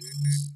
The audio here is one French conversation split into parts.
Thank you.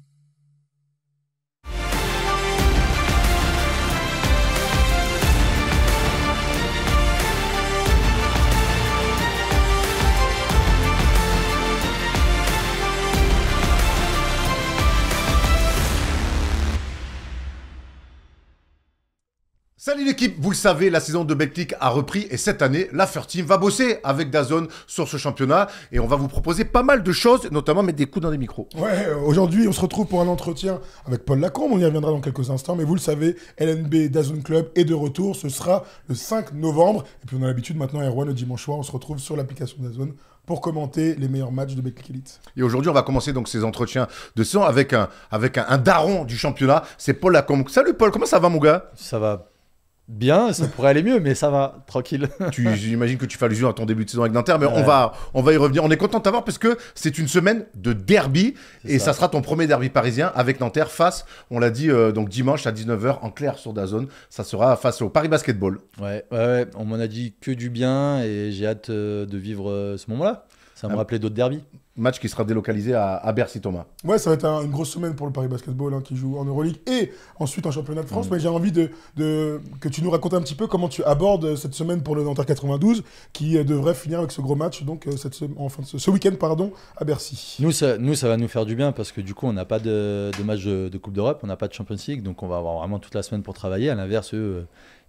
Salut l'équipe, vous le savez, la saison de Betclic a repris et cette année, la First Team va bosser avec Dazone sur ce championnat et on va vous proposer pas mal de choses, notamment mettre des coups dans des micros. Ouais, aujourd'hui, on se retrouve pour un entretien avec Paul Lacombe, on y reviendra dans quelques instants, mais vous le savez, LNB Dazone Club est de retour, ce sera le 5 novembre et puis on a l'habitude maintenant, Erwan, le dimanche soir, on se retrouve sur l'application Dazone pour commenter les meilleurs matchs de Betclic Elite. Et aujourd'hui, on va commencer donc ces entretiens de saison avec un, avec un daron du championnat, c'est Paul Lacombe. Salut Paul, comment ça va mon gars Ça va bien, ça pourrait aller mieux, mais ça va, tranquille. tu imagines que tu fais allusion à ton début de saison avec Nanterre, mais on, va, on va y revenir. On est content de t'avoir parce que c'est une semaine de derby et ça. sera ton premier derby parisien avec Nanterre face, on l'a dit, euh, donc dimanche à 19h en clair sur Dazon, Ça sera face au Paris Basketball. Ouais, on m'en a dit que du bien et j'ai hâte euh, de vivre euh, ce moment-là. Ça me ah. rappelait d'autres derbys match qui sera délocalisé à, Bercy Thomas. Ouais, ça va être une grosse semaine pour le Paris Basketball hein, qui joue en Euroleague et ensuite en championnat de France. Mm. Mais j'ai envie de, que tu nous racontes un petit peu comment tu abordes cette semaine pour le Nanterre 92 qui euh, devrait finir avec ce gros match donc euh, cette enfin, ce, week-end pardon à Bercy. Nous ça, nous ça va nous faire du bien parce que du coup on n'a pas de, match de, Coupe d'Europe, on n'a pas de Champions League donc on va avoir vraiment toute la semaine pour travailler. À l'inverse eux euh,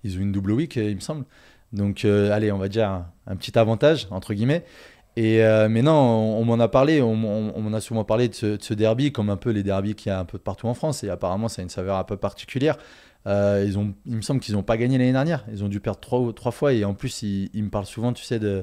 ils ont une double week il me semble. Donc allez on va dire un petit avantage entre guillemets. Et euh, mais non, on, m'en a parlé, on, m'en a souvent parlé de ce, derby, comme un peu les derbies qu'il y a un peu partout en France. Et apparemment, ça a une saveur un peu particulière. Euh, ils ont, il me semble qu'ils n'ont pas gagné l'année dernière. Ils ont dû perdre trois, trois fois. Et en plus, ils, me parlent souvent, tu sais, de,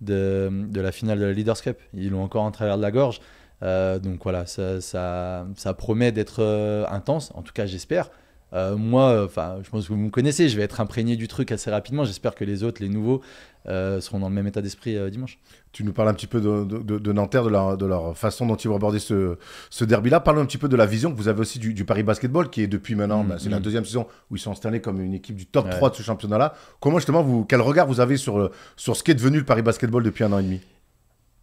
de, la finale de la Leaders Cup. Ils l'ont encore en travers de la gorge. Euh, donc voilà, ça, ça, ça promet d'être intense. En tout cas, j'espère. Euh, moi, enfin, je pense que vous me connaissez, je vais être imprégné du truc assez rapidement. J'espère que les autres, les nouveaux, euh, seront dans le même état d'esprit euh, dimanche. Tu nous parles un petit peu de, de, Nanterre, de leur, façon dont ils vont aborder ce, ce derby-là. Parlons un petit peu de la vision que vous avez aussi du, Paris Basketball, qui est depuis maintenant, mm, bah, c'est la mm. deuxième saison où ils sont installés comme une équipe du top 3 de ce championnat-là. Comment justement, vous, quel regard vous avez sur, sur ce qu'est devenu le Paris Basketball depuis un an et demi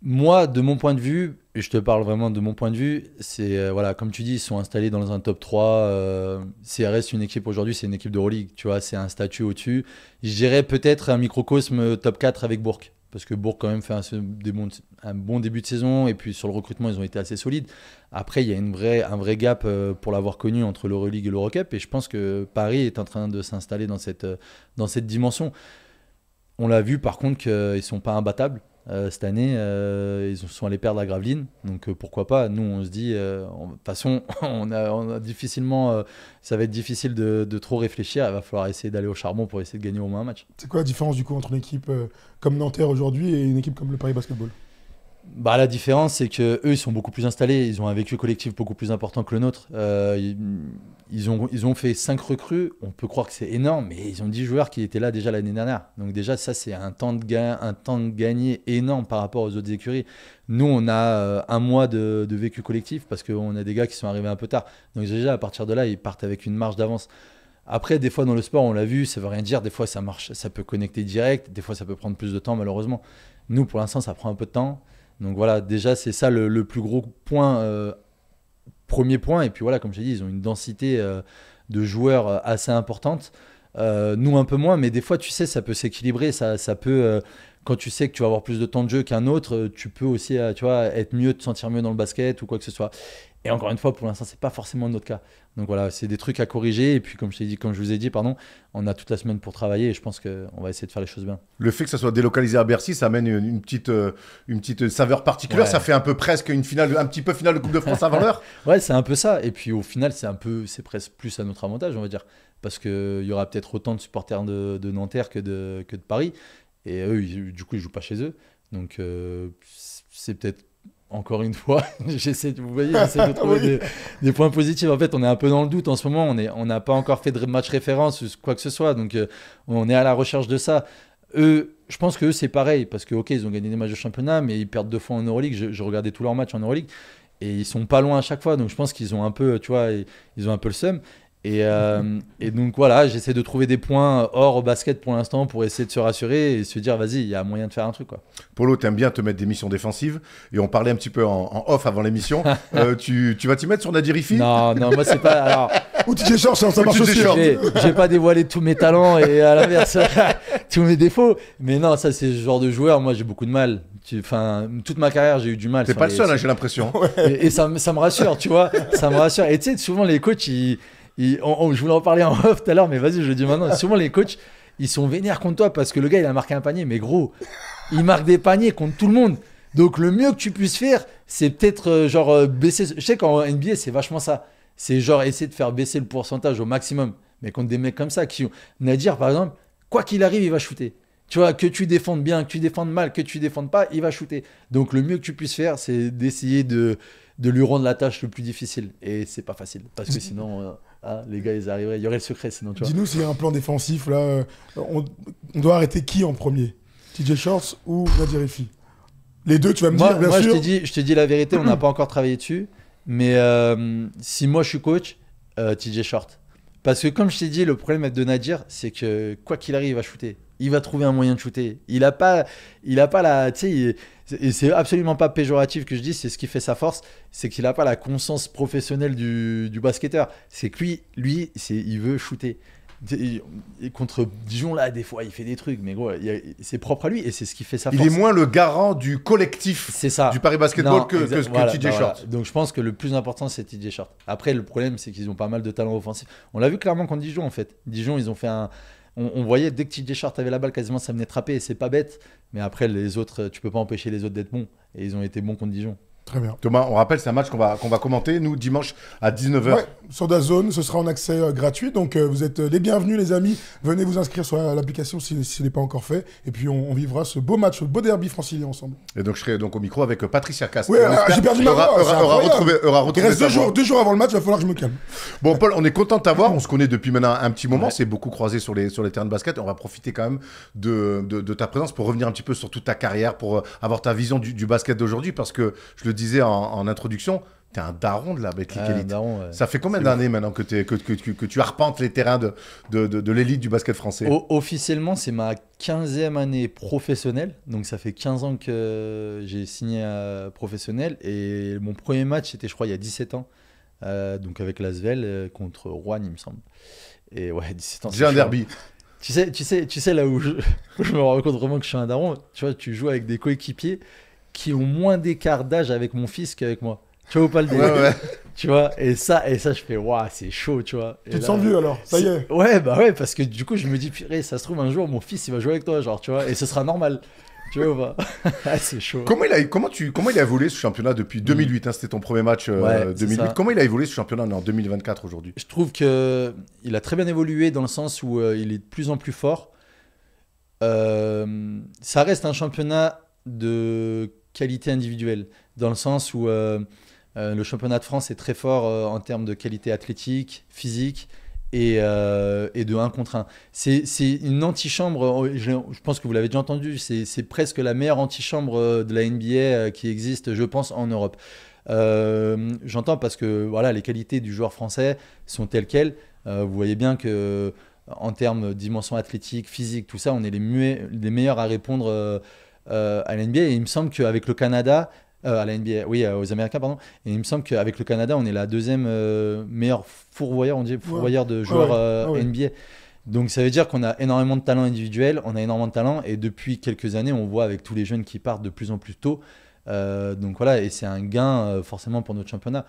moi, de mon point de vue, et je te parle vraiment de mon point de vue, c'est euh, voilà, comme tu dis, ils sont installés dans un top 3. Euh, CRS, une équipe aujourd'hui, c'est une équipe de Euroleague, tu vois, c'est un statut au-dessus. Je peut-être un microcosme euh, top 4 avec Bourg, parce que Bourg quand même fait un, bon début de saison, et puis sur le recrutement, ils ont été assez solides. Après, il y a une vraie, un vrai gap pour l'avoir connu entre l'Euroleague et l'Eurocup, et je pense que Paris est en train de s'installer dans cette, dans cette dimension. On l'a vu par contre qu'ils ne sont pas imbattables. Euh, cette année, euh, ils sont allés perdre la Graveline. Donc euh, pourquoi pas Nous, on se dit, de toute façon, difficilement, ça va être difficile de, de, trop réfléchir. Il va falloir essayer d'aller au charbon pour essayer de gagner au moins un match. C'est quoi la différence du coup entre une équipe comme Nanterre aujourd'hui et une équipe comme le Paris Basketball bah, la différence, c'est que eux, ils sont beaucoup plus installés. Ils ont un vécu collectif beaucoup plus important que le nôtre. Euh, ils, ont, ils ont fait 5 recrues. On peut croire que c'est énorme, mais ils ont 10 joueurs qui étaient là déjà l'année dernière. Donc, déjà, ça, c'est un, temps de gain, un temps de gagné énorme par rapport aux autres écuries. Nous, on a euh, un mois de, de vécu collectif parce qu'on a des gars qui sont arrivés un peu tard. Donc, déjà, à partir de là, ils partent avec une marge d'avance. Après, des fois dans le sport, on l'a vu, ça veut rien dire. Des fois, ça marche, ça peut connecter direct. Des fois, ça peut prendre plus de temps, malheureusement. Nous, pour l'instant, ça prend un peu de temps. Donc voilà, déjà, c'est ça le, plus gros point, euh, premier point. Et puis voilà, comme je t'ai dit, ils ont une densité euh, de joueurs euh, assez importante. nous, un peu moins, mais des fois, tu sais, ça peut s'équilibrer. Ça, ça peut, quand tu sais que tu vas avoir plus de temps de jeu qu'un autre, tu peux aussi tu vois, être mieux, te sentir mieux dans le basket ou quoi que ce soit. Et encore une fois, pour l'instant, c'est pas forcément notre cas. Donc voilà, c'est des trucs à corriger. Et puis, comme je, dit, je vous ai dit, pardon, on a toute la semaine pour travailler. Et je pense qu'on va essayer de faire les choses bien. Le fait que ça soit délocalisé à Bercy, ça amène une, petite, euh, une petite saveur particulière. Ça fait un peu presque une finale, un petit peu finale de Coupe de France avant l'heure. ouais, c'est un peu ça. Et puis au final, c'est un peu, c'est presque plus à notre avantage, on va dire, parce qu'il y aura peut-être autant de supporters de, Nanterre que de, que de Paris. Et eux, du coup, ils jouent pas chez eux. Donc euh, c'est peut-être encore une fois, j'essaie, vous voyez, j'essaie de trouver des, points positifs. En fait, on est un peu dans le doute en ce moment. On est, on n'a pas encore fait de match référence ou quoi que ce soit. Donc, euh, on est à la recherche de ça. Eux, je pense que eux, c'est pareil parce que ok, ils ont gagné des matchs de championnat, mais ils perdent deux fois en Euroleague. Je, regardais tous leurs matchs en Euroleague et ils sont pas loin à chaque fois. Donc, je pense qu'ils ont un peu, tu vois, ont un peu le seum. Euh, et, donc voilà, j'essaie de trouver des points hors au basket pour l'instant pour essayer de se rassurer et se dire vas-y, il y a moyen de faire un truc. Quoi. Polo, t'aimes bien te mettre des missions défensives et on parlait un petit peu en, off avant l'émission. Euh, tu, vas t'y mettre sur Nadir Non, non, moi c'est pas. Alors... Ou tu short, hein, ça, ça marche aussi. J'ai pas dévoilé tous mes talents et à l'inverse tous mes défauts. Mais non, ça c'est ce genre de joueur. Moi j'ai beaucoup de mal. Enfin, toute ma carrière j'ai eu du mal. T'es pas le seul, hein, j'ai l'impression. Et, ça, me rassure, tu vois. Ça me rassure. Et tu sais, souvent les coachs ils je voulais en parler en off tout à l'heure, mais vas-y, je le dis maintenant. Sûrement, les coachs, ils sont vénères contre toi parce que le gars, il a marqué un panier. Mais gros, il marque des paniers contre tout le monde. Donc, le mieux que tu puisses faire, c'est peut-être euh, genre euh, baisser. Je sais qu'en NBA, c'est vachement ça. C'est genre essayer de faire baisser le pourcentage au maximum. Mais contre des mecs comme ça, qui Nadir, par exemple, quoi qu'il arrive, il va shooter. Tu vois, que tu défendes bien, que tu défendes mal, que tu défendes pas, il va shooter. Donc, le mieux que tu puisses faire, c'est d'essayer de, de lui rendre la tâche le plus difficile. Et c'est pas facile. Parce que sinon. Euh, ah, les gars, ils arriveraient. Il y aurait le secret sinon, tu Dis-nous s'il y a un plan défensif là. Euh, on, doit arrêter qui en premier TJ Shorts ou Nadir Les deux, tu vas me dire, bien Je te dis, je te dis la vérité, on n'a pas encore travaillé dessus. Mais euh, si moi je suis coach, euh, TJ Shorts. Parce que comme je t'ai dit, le problème de Nadir, c'est que quoi qu'il arrive, il va shooter il va trouver un moyen de shooter. Il a pas, il a pas la, tu sais, c'est absolument pas péjoratif que je dis, c'est ce qui fait sa force, c'est qu'il a pas la conscience professionnelle du, du basketteur. C'est que lui, lui, c'est, il veut shooter. Et contre Dijon, là, des fois, il fait des trucs, mais gros, c'est propre à lui et c'est ce qui fait sa force. Il est moins le garant du collectif ça. du Paris Basketball que, que, que TJ Short. Donc je pense que le plus important, c'est TJ Short. Après, le problème, c'est qu'ils ont pas mal de talents offensif. On l'a vu clairement contre Dijon, en fait. Dijon, ils ont fait un, on, voyait dès que TJ avait la balle, quasiment ça venait trapper et c'est pas bête. Mais après, les autres, tu peux pas empêcher les autres d'être bons. Et ils ont été bons contre Dijon. Très bien. Thomas, on rappelle, c'est un match qu'on va, qu'on va commenter, nous, dimanche à 19h. sur DaZone. ce sera en accès euh, gratuit. Donc, euh, vous êtes euh, les bienvenus, les amis. Venez vous inscrire sur l'application si, si ce n'est pas encore fait. Et puis, on, vivra ce beau match, ce beau derby francilien ensemble. Et donc, je serai donc au micro avec Patricia Cast. Oui, ah, j'ai perdu ma voix. Aura, Il reste deux jours, deux jours, avant le match, il va falloir que je me calme. Bon, Paul, on est content de t'avoir. On se connaît depuis maintenant un petit moment. C'est beaucoup croisé sur les, sur les terrains de basket. On va profiter quand même de, de, ta présence pour revenir un petit peu sur toute ta carrière, pour avoir ta vision du, du basket d'aujourd'hui. Parce que je le disais en, en introduction, t'es un daron de la Betclic Elite. Ça fait combien d'années maintenant que, que, tu arpentes les terrains de, l'élite du basket français Officiellement, c'est ma 15e année professionnelle. Donc ça fait 15 ans que j'ai signé à professionnel. Et mon premier match, c'était je crois il y a 17 ans. Euh, donc avec Lasvel euh, contre Rouen, il me semble. Et ouais, 17 ans. J'ai un hein. derby. Tu sais, tu, sais, tu sais là où je, où je me rends compte vraiment que je suis un daron, tu vois, tu joues avec des coéquipiers qui ont moins d'écart d'âge avec mon fils qu'avec moi. Tu vois ou pas le délire Tu vois et ça et ça je fais waouh, c'est chaud, tu vois. tu te sens vieux alors, ça y est. Ouais, bah ouais parce que du coup, je me dis purée, ça se trouve un jour mon fils il va jouer avec toi genre, tu vois, et ce sera normal. Tu vois ah, C'est chaud. Comment il, a, comment, tu, comment il a évolué ce championnat depuis 2008 mm. hein, C'était ton premier match 2008. Euh, comment il a évolué ce championnat en 2024 aujourd'hui Je trouve qu'il a très bien évolué dans le sens où euh, il est de plus en plus fort. Euh, ça reste un championnat de qualité individuelle, dans le sens où euh, euh, le championnat de France est très fort euh, en termes de qualité athlétique, physique et, de 1 contre 1. C'est une antichambre, oh, je, pense que vous l'avez déjà entendu, c'est presque la meilleure antichambre de la NBA qui existe, je pense, en Europe. J'entends parce que voilà, les qualités du joueur français sont telles quelles. vous voyez bien que en termes de dimension athlétique, physique, tout ça, on est les, les meilleurs à répondre euh, à l'NBA Et il me semble qu'avec le Canada, euh, à la NBA, oui, euh, aux Américains, pardon. Et il me semble qu'avec le Canada, on est la deuxième meilleure fourvoyeur, on fourvoyeur de joueurs ah NBA. Donc ça veut dire qu'on a énormément de talent individuel, on a énormément de talent, et depuis quelques années, on voit avec tous les jeunes qui partent de plus en plus tôt. donc voilà, et c'est un gain forcément pour notre championnat.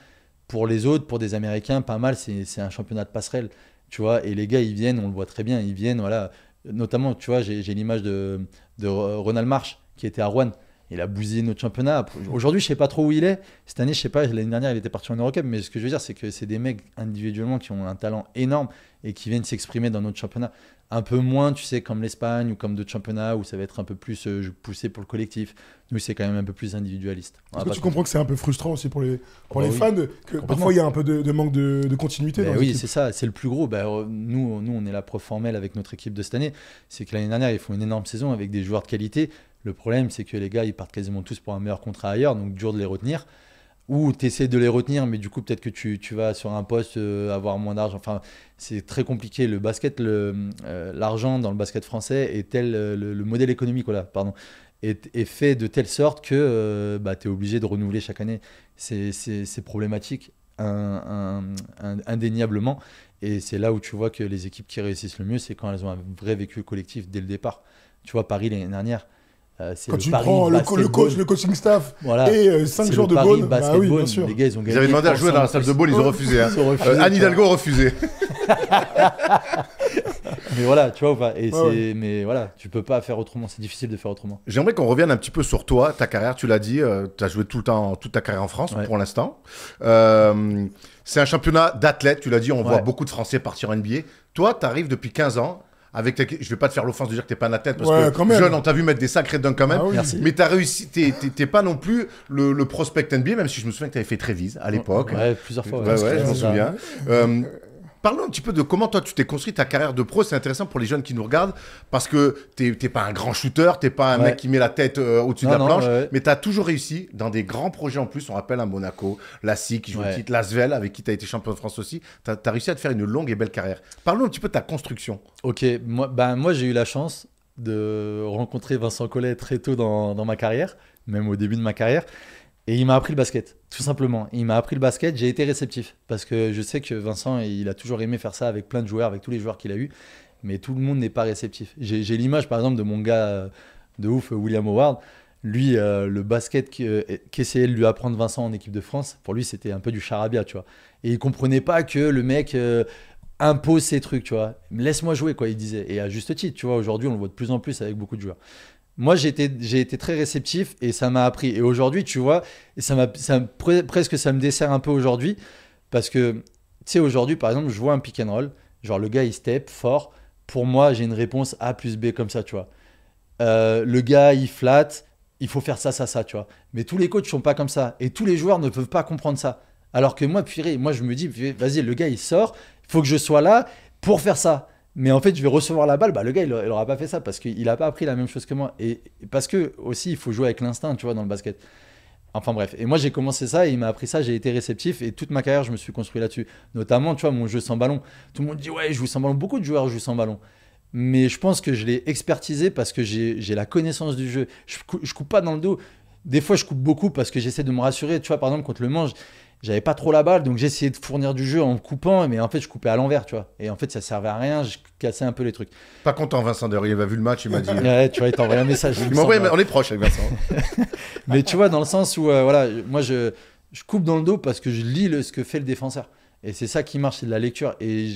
Pour les autres, pour des Américains, pas mal, c'est un championnat de passerelle, tu vois. Et les gars, ils viennent, on le voit très bien, ils viennent, voilà. Notamment, tu vois, j'ai l'image de, de Ronald Marsh qui était à Rouen. Il a bousillé notre championnat. Aujourd'hui, je sais pas trop où il est. Cette année, je sais pas, l'année dernière, il était parti en Eurocup. Mais ce que je veux dire, c'est que c'est des mecs individuellement qui ont un talent énorme et qui viennent s'exprimer dans notre championnat. Un peu moins, tu sais, comme l'Espagne ou comme d'autres championnats où ça va être un peu plus euh, poussé pour le collectif. Nous, c'est quand même un peu plus individualiste. tu comprends que c'est un peu frustrant aussi pour les, pour bah les fans que Parfois, il y a un peu de, manque de, continuité. Bah oui, c'est ça. C'est le plus gros. Bah, euh, nous, nous, on est la preuve formelle avec notre équipe de cette année. C'est que l'année dernière, ils font une énorme saison avec des joueurs de qualité le problème, c'est que les gars, ils partent quasiment tous pour un meilleur contrat ailleurs, donc dur de les retenir. Ou tu essaies de les retenir, mais du coup, peut-être que tu, vas sur un poste euh, avoir moins d'argent. Enfin, c'est très compliqué. Le basket, euh, l'argent le, dans le basket français est tel, euh, le, modèle économique, voilà, pardon, est, fait de telle sorte que bah, tu es obligé de renouveler chaque année. C'est problématique, indéniablement. Et c'est là où tu vois que les équipes qui réussissent le mieux, c'est quand elles ont un vrai vécu collectif dès le départ. Tu vois, Paris l'année dernière, euh, Quand tu prends le, coach, le coaching staff et 5 euh, jours de Paris bah les gars ils ont gagné. Ils avaient demandé à jouer dans la salle de ball, hein. ils ont refusé. refusé Anne Hidalgo a refusé. mais voilà, tu vois, et mais voilà, tu peux pas faire autrement, c'est difficile de faire autrement. J'aimerais qu'on revienne un petit peu sur toi, ta carrière, tu l'as dit, euh, tu as joué tout le temps, toute ta carrière en France pour l'instant. c'est un championnat d'athlète, tu l'as dit, on voit beaucoup de Français partir en NBA. Toi, tu arrives depuis 15 ans, avec ta... je vais pas te faire l'offense de dire que t'es pas la tête parce que jeune on t'a vu mettre des sacrés dunks quand même ah mais t'as réussi t'es pas non plus le, prospect NBA même si je me souviens que t'avais fait Trévise à l'époque ouais, plusieurs fois ouais, ouais, je m'en souviens euh, Parlons un petit peu de comment toi tu t'es construit ta carrière de pro. C'est intéressant pour les jeunes qui nous regardent parce que tu t'es pas un grand shooter, t'es pas un mec qui met la tête euh, au-dessus de la planche, mais tu as toujours réussi dans des grands projets en plus. On rappelle à hein, Monaco, la SIC, qui joue ouais. avec qui tu as été champion de France aussi. Tu as, réussi à te faire une longue et belle carrière. Parlons un petit peu de ta construction. Ok, moi, ben moi j'ai eu la chance de rencontrer Vincent Collet très tôt dans, dans ma carrière, même au début de ma carrière. Et il m'a appris le basket, tout simplement. Il m'a appris le basket, j'ai été réceptif. Parce que je sais que Vincent, il a toujours aimé faire ça avec plein de joueurs, avec tous les joueurs qu'il a eu. Mais tout le monde n'est pas réceptif. J'ai l'image, par exemple, de mon gars euh, de ouf, William Howard. Lui, euh, le basket euh, qu'essayait de lui apprendre Vincent en équipe de France, pour lui, c'était un peu du charabia, tu vois. Et il comprenait pas que le mec impose ses trucs, tu vois. Laisse-moi jouer, quoi, il disait. Et à juste titre, tu vois, aujourd'hui, on le voit de plus en plus avec beaucoup de joueurs moi j'ai été, été très réceptif et ça m'a appris. Et aujourd'hui, tu vois, ça m'a, presque ça me dessert un peu aujourd'hui parce que, tu sais, aujourd'hui, par exemple, je vois un pick and roll, genre le gars il step fort. Pour moi, j'ai une réponse A plus B comme ça, tu vois. Euh, le gars il flatte, il faut faire ça, ça, ça, tu vois. Mais tous les coachs sont pas comme ça et tous les joueurs ne peuvent pas comprendre ça. Alors que moi, purée, moi je me dis, vas-y, le gars il sort, il faut que je sois là pour faire ça mais en fait, je vais recevoir la balle. Bah, le gars, il, n'aura pas fait ça parce qu'il n'a pas appris la même chose que moi. Et, parce que aussi, il faut jouer avec l'instinct, tu vois, dans le basket. Enfin bref. Et moi, j'ai commencé ça il m'a appris ça. J'ai été réceptif et toute ma carrière, je me suis construit là-dessus. Notamment, tu vois, mon jeu sans ballon. Tout le monde dit, ouais, je joue sans ballon. Beaucoup de joueurs jouent sans ballon. Mais je pense que je l'ai expertisé parce que j'ai la connaissance du jeu. Je, je coupe pas dans le dos. Des fois, je coupe beaucoup parce que j'essaie de me rassurer. Tu vois, par exemple, contre le mange, j'avais pas trop la balle, donc j'essayais de fournir du jeu en coupant, mais en fait, je coupais à l'envers, tu vois. Et en fait, ça servait à rien, je cassais un peu les trucs. Pas content, hein, Vincent, d'ailleurs, il a vu le match, il m'a dit. ouais, tu vois, il t'a un message. Il on est proches avec Vincent. mais tu vois, dans le sens où, euh, voilà, moi, je, je coupe dans le dos parce que je lis le, ce que fait le défenseur. Et c'est ça qui marche, c'est de la lecture. Et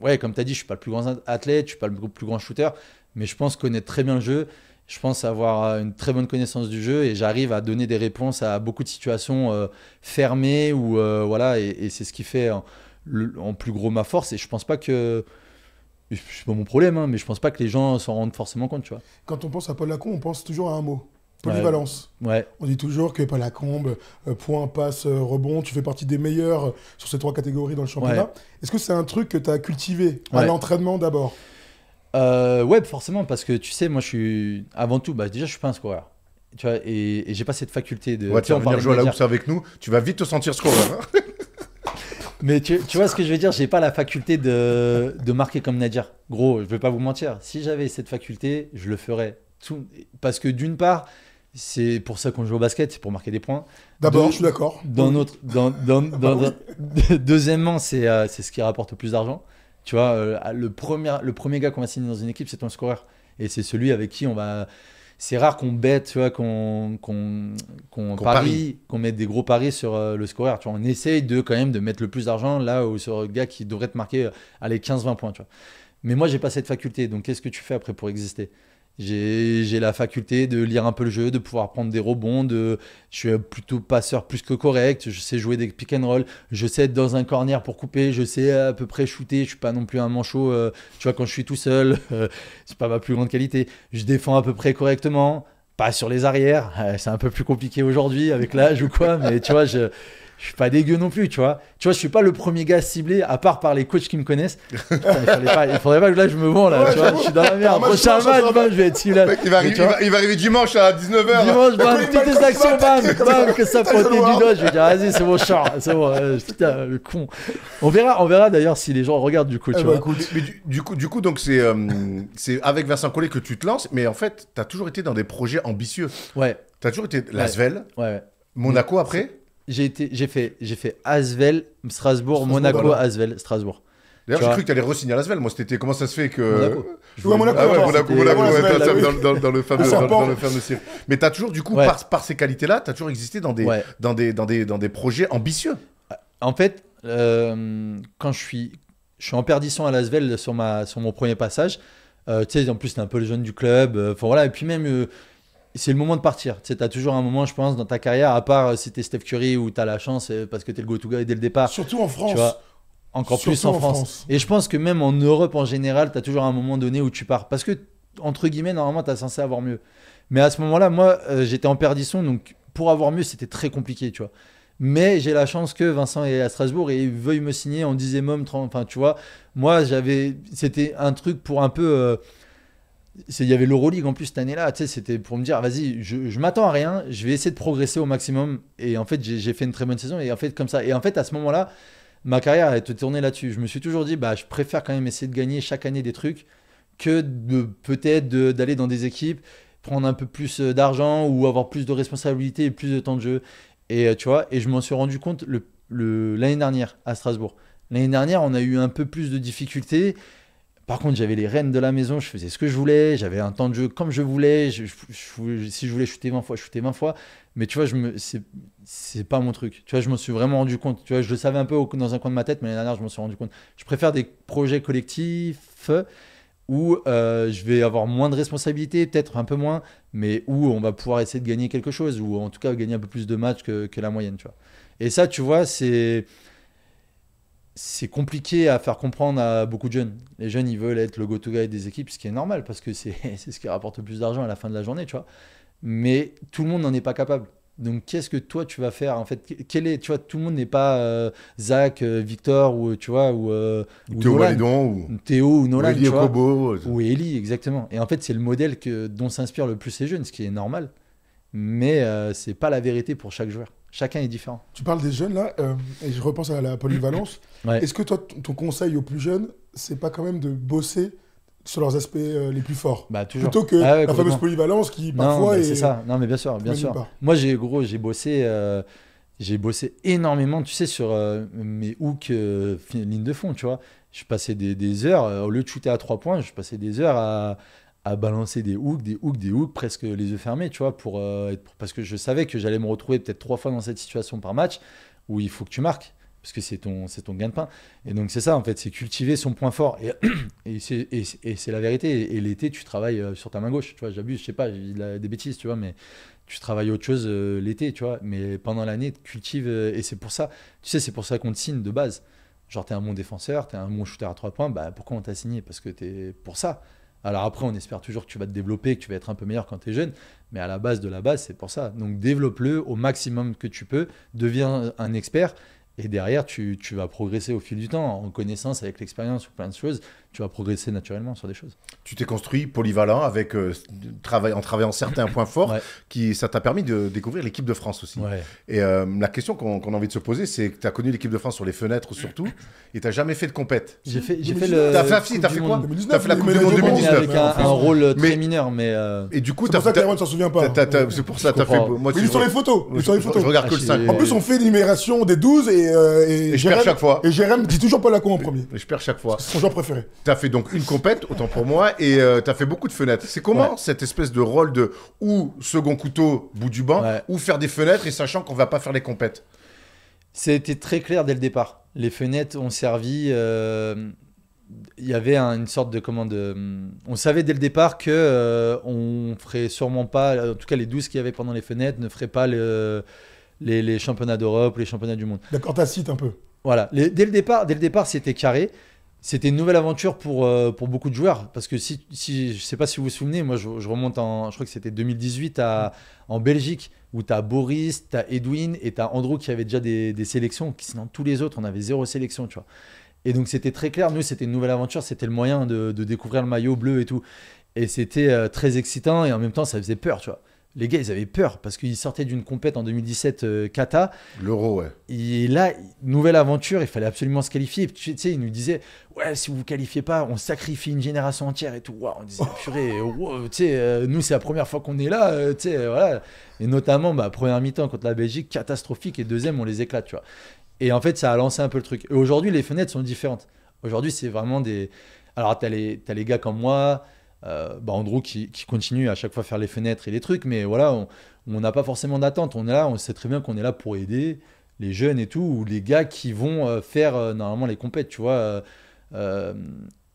ouais, comme tu as dit, je suis pas le plus grand athlète, je suis pas le plus grand shooter, mais je pense connaître très bien le jeu je pense avoir euh, une très bonne connaissance du jeu et j'arrive à donner des réponses à beaucoup de situations euh, fermées ou euh, voilà et, c'est ce qui fait en, plus gros ma force et je pense pas que c'est pas mon problème hein, mais je pense pas que les gens s'en rendent forcément compte tu vois. Quand on pense à Paul Lacombe, on pense toujours à un mot. Polyvalence. Ouais. On dit toujours que Paul Lacombe, point, passe, rebond, tu fais partie des meilleurs sur ces trois catégories dans le championnat. Est-ce que c'est un truc que tu as cultivé à l'entraînement d'abord euh, Ouais, forcément, parce que tu sais, moi, je suis. Avant tout, bah, déjà, je suis pas un scoreur. Tu vois, et, j'ai pas cette faculté de. Ouais, tu vas venir jouer à la housse avec nous, tu vas vite te sentir scoreur. Hein. Mais tu, vois ce que je veux dire, j'ai pas la faculté de, marquer comme Nadir. Gros, je vais pas vous mentir, si j'avais cette faculté, je le ferais. parce que d'une part, c'est pour ça qu'on joue au basket, c'est pour marquer des points. D'abord, je suis d'accord. Dans Deuxièmement, c'est ce qui rapporte le plus d'argent. Tu vois, euh, le, premier, le premier gars qu'on va signer dans une équipe, c'est ton scoreur. Et c'est celui avec qui on va. C'est rare qu'on bête, tu vois, qu'on qu'on parie, qu'on mette des gros paris sur euh, le scoreur. Tu vois, on essaye de quand même de mettre le plus d'argent là où sur le gars qui devrait te marquer 15-20 euh, points. Mais moi, j'ai pas cette faculté. Donc, qu'est-ce que tu fais après pour exister j'ai la faculté de lire un peu le jeu, de pouvoir prendre des rebonds, de, je suis plutôt passeur plus que correct, je sais jouer des pick and roll, je sais être dans un corner pour couper, je sais à peu près shooter, je suis pas non plus un manchot, euh, tu vois, quand je suis tout seul, euh, c'est pas ma plus grande qualité. Je défends à peu près correctement, pas sur les arrières, c'est un peu plus compliqué aujourd'hui avec l'âge ou quoi, mais tu vois, je je suis pas dégueu non plus, tu vois. Tu vois, je suis pas le premier gars ciblé, à part par les coachs qui me connaissent. il, ne faudrait pas que là je me vends là, tu vois. Je suis dans la merde. Prochain match, je vais être ciblé. Il va, arriver, dimanche à 19h. Dimanche, bam, toutes les actions, bam, que ça pointait du dos. Je vais dire, vas-y, c'est bon, char, c'est bon, euh, putain, le con. On verra, on verra d'ailleurs si les gens regardent du coup, eh ben, Mais, du, coup, du coup, donc c'est euh, c'est avec Vincent Collet que tu te lances, mais en fait, tu as toujours été dans des projets ambitieux. Ouais. as toujours été Lasvel. ouais. Monaco après j'ai été, j'ai fait, j'ai fait Asvel, Strasbourg, Monaco, Asvel, Strasbourg. D'ailleurs, j'ai cru que tu allais re-signer à L'Asvel. Moi, c'était comment ça se fait que. Monaco. Euh, Monaco, dans, le fameux, Mais tu as toujours, du coup, par, ces qualités-là, tu as toujours existé dans des, dans des, dans des, dans des projets ambitieux. En fait, euh, quand je suis, je suis en perdition à L'Asvel sur, ma, sur mon premier passage, euh, tu sais, en plus, c'est un peu le jeune du club. Enfin, voilà. Et puis, même c'est le moment de partir. Tu as toujours un moment, je pense, dans ta carrière, à part euh, si es Steph Curry ou as la chance euh, parce que tu es le go-to guy dès le départ. Surtout en France. encore plus en, France. Et je pense que même en Europe en général, tu as toujours un moment donné où tu pars. Parce que, entre guillemets, normalement, tu es censé avoir mieux. Mais à ce moment-là, moi, euh, j'étais en perdition, donc pour avoir mieux, c'était très compliqué, tu vois. Mais j'ai la chance que Vincent est à Strasbourg et veuille me signer en 10 homme. enfin, tu vois. Moi, j'avais. C'était un truc pour un peu il y avait l'Euroleague en plus cette année-là, c'était pour me dire, vas-y, je, m'attends à rien, je vais essayer de progresser au maximum. Et en fait, j'ai fait une très bonne saison, et en fait, comme ça. Et en fait, à ce moment-là, ma carrière a été tournée là-dessus. Je me suis toujours dit, bah, je préfère quand même essayer de gagner chaque année des trucs que de, peut-être d'aller dans des équipes, prendre un peu plus euh, d'argent ou avoir plus de responsabilités et plus de temps de jeu. Et euh, tu vois, et je m'en suis rendu compte l'année dernière à Strasbourg. L'année dernière, on a eu un peu plus de difficultés par contre, j'avais les rênes de la maison, je faisais ce que je voulais, j'avais un temps de jeu comme je voulais. si je voulais shooter 20 fois, je shootais 20 fois. Mais tu vois, je me, c'est, pas mon truc. Tu vois, je me suis vraiment rendu compte. Tu vois, je le savais un peu dans un coin de ma tête, mais l'année dernière, je m'en suis rendu compte. Je préfère des projets collectifs où euh, je vais avoir moins de responsabilités, peut-être un peu moins, mais où on va pouvoir essayer de gagner quelque chose, ou en tout cas gagner un peu plus de matchs que, la moyenne. Et ça, tu vois, c'est c'est compliqué à faire comprendre à beaucoup de jeunes. Les jeunes, ils veulent être le go-to guy des équipes, ce qui est normal parce que c'est ce qui rapporte le plus d'argent à la fin de la journée, tu vois. Mais tout le monde n'en est pas capable. Donc, qu'est-ce que toi tu vas faire en fait Quel est, tu vois, tout le monde n'est pas euh, Zach, euh, Victor ou tu vois ou, euh, ou Théo ou Nolan, euh, ou Eli exactement. Et en fait, c'est le modèle que dont s'inspirent le plus ces jeunes, ce qui est normal, mais ce n'est pas la vérité pour chaque joueur. Chacun est différent. Tu parles des jeunes là, euh, et je repense à la polyvalence. Est-ce que toi, ton conseil aux plus jeunes, c'est pas quand même de bosser sur leurs aspects euh, les plus forts bah, Plutôt que ah la fameuse polyvalence qui parfois bah, est. C'est ça, non mais bien sûr, bien sûr. Moi j'ai gros, j'ai bossé. Euh, j'ai bossé énormément, tu sais, sur mes hooks ligne de fond, tu vois. Je passais des, des heures, au lieu de shooter à trois points, je passais des heures à, à balancer des hooks, des hooks, des hooks, presque les yeux fermés, tu vois, euh, pour, parce que je savais que j'allais me retrouver peut-être trois fois dans cette situation par match où il faut que tu marques, parce que c'est ton, c'est ton gain de pain. Et donc c'est ça, en fait, c'est cultiver son point fort. Et, et, c'est, la vérité. Et, l'été, tu travailles euh, sur ta main gauche, tu vois, j'abuse, je sais pas, j'ai des bêtises, tu vois, mais tu travailles autre chose euh, l'été, tu vois, mais pendant l'année, tu cultives, et c'est pour ça, tu sais, c'est pour ça qu'on te signe de base. Genre, es un bon défenseur, tu es un bon shooter à trois points, bah pourquoi on t'a signé Parce que es pour ça. Alors après, on espère toujours que tu vas te développer, que tu vas être un peu meilleur quand tu es jeune, mais à la base de la base, c'est pour ça. Donc développe-le au maximum que tu peux, deviens un expert, et derrière, tu, tu vas progresser au fil du temps, en connaissance, avec l'expérience, ou plein de choses tu vas progresser naturellement sur des choses. Tu t'es construit polyvalent avec euh, travail, en travaillant certains points forts, qui ça t'a permis de découvrir l'équipe de France aussi. Et euh, la question qu'on a envie de se poser, c'est que tu as connu l'équipe de France sur les fenêtres surtout, et tu jamais fait de compète. J'ai fait, j'ai fait le. T'as fait, as fait quoi T'as fait la Coupe du Monde 2019. Avec un, rôle euh, très mineur, mais. Et du coup, t'as fait. ne s'en souvient pas. C'est pour ça, t'as fait. Moi, mais sur les photos. sur les photos. Je regarde que le 5. Ah, en plus, on fait l'immigration des 12 et. Et je chaque fois. Et Jérém dit toujours pas la con en premier. Je perds chaque fois. C'est son joueur préféré. T'as fait donc une compète, autant pour moi, et tu euh, t'as fait beaucoup de fenêtres. C'est comment cette espèce de rôle de ou second couteau, bout du banc, ou faire des fenêtres et sachant qu'on va pas faire les compètes C'était très clair dès le départ. Les fenêtres ont servi. Euh, il y avait une sorte de comment hum, on savait dès le départ que ne euh, on ferait sûrement pas en tout cas les 12 qu'il y avait pendant les fenêtres ne feraient pas le, les, championnats d'Europe les championnats du monde d'accord cite un peu voilà dès le départ dès le départ c'était carré c'était une nouvelle aventure pour, euh, pour beaucoup de joueurs. Parce que si, je ne sais pas si vous vous souvenez, moi je, remonte en, je crois que c'était 2018 à, en Belgique, où tu as Boris, tu Edwin et tu as Andrew qui avait déjà des, des, sélections. Sinon, tous les autres, on avait zéro sélection, tu vois. Et donc c'était très clair, nous c'était une nouvelle aventure, c'était le moyen de, découvrir le maillot bleu et tout. Et c'était euh, très excitant et en même temps ça faisait peur, tu vois les gars, ils avaient peur parce qu'ils sortaient d'une compète en 2017 euh, Kata. L'euro, ouais. Et là, nouvelle aventure, il fallait absolument se qualifier. Tu sais, ils nous disaient, ouais, si vous vous qualifiez pas, on sacrifie une génération entière et tout. Wow, on disait, purée, euh, tu sais, euh, nous, c'est la première fois qu'on est là, euh, tu sais, voilà. Et notamment, bah, première mi-temps contre la Belgique, catastrophique, et deuxième, on les éclate, tu vois. Et en fait, ça a lancé un peu le truc. Et aujourd'hui, les fenêtres sont différentes. Aujourd'hui, c'est vraiment des. Alors, t'as les, as les gars comme moi, euh, bah, Andrew qui, continue à chaque fois à faire les fenêtres et les trucs, mais voilà, on n'a pas forcément d'attente. On est là, on sait très bien qu'on est là pour aider les jeunes et tout, ou les gars qui vont euh, faire euh, normalement les compètes, tu vois.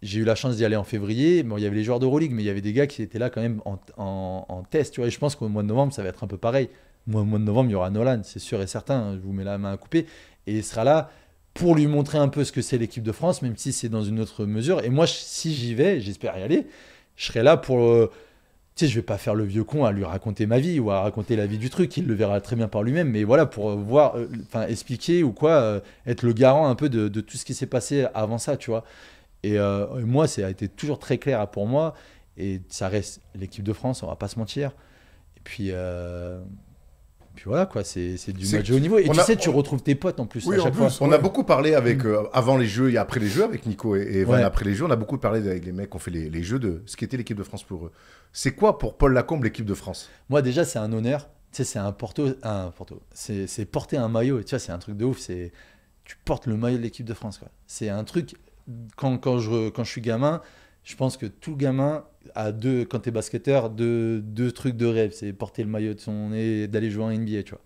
j'ai eu la chance d'y aller en février. Bon, il y avait les joueurs de d'Euroleague, mais il y avait des gars qui étaient là quand même en, test, tu vois. Et je pense qu'au mois de novembre, ça va être un peu pareil. Moi, au mois de novembre, il y aura Nolan, c'est sûr et certain. Hein, je vous mets la main à couper. Et il sera là pour lui montrer un peu ce que c'est l'équipe de France, même si c'est dans une autre mesure. Et moi, si j'y vais, j'espère y aller je serai là pour. Euh, tu sais, je vais pas faire le vieux con à lui raconter ma vie ou à raconter la vie du truc. Il le verra très bien par lui-même. Mais voilà, pour euh, voir, euh, enfin, expliquer ou quoi, être le garant un peu de, tout ce qui s'est passé avant ça, tu vois. Et, moi, ça a été toujours très clair pour moi. Et ça reste l'équipe de France, on va pas se mentir. Et puis voilà, quoi, c'est du match haut niveau. Et tu sais, tu retrouves tes potes en plus. à chaque fois. on a beaucoup parlé avec, mm. euh, avant les jeux et après les jeux, avec Nico et, après les jeux, on a beaucoup parlé avec les mecs qui ont fait les, jeux de ce qu'était l'équipe de France pour eux. C'est quoi pour Paul Lacombe l'équipe de France Moi, déjà, c'est un honneur. Tu sais, c'est un porto. Un porto c'est porter un maillot. Tu vois, c'est un truc de ouf. C'est Tu portes le maillot de l'équipe de France. C'est un truc. Quand, je, quand je suis gamin, je pense que tout gamin a deux, quand t'es basketteur, deux, deux trucs de rêve. C'est porter le maillot de son nez et d'aller jouer en NBA, tu vois.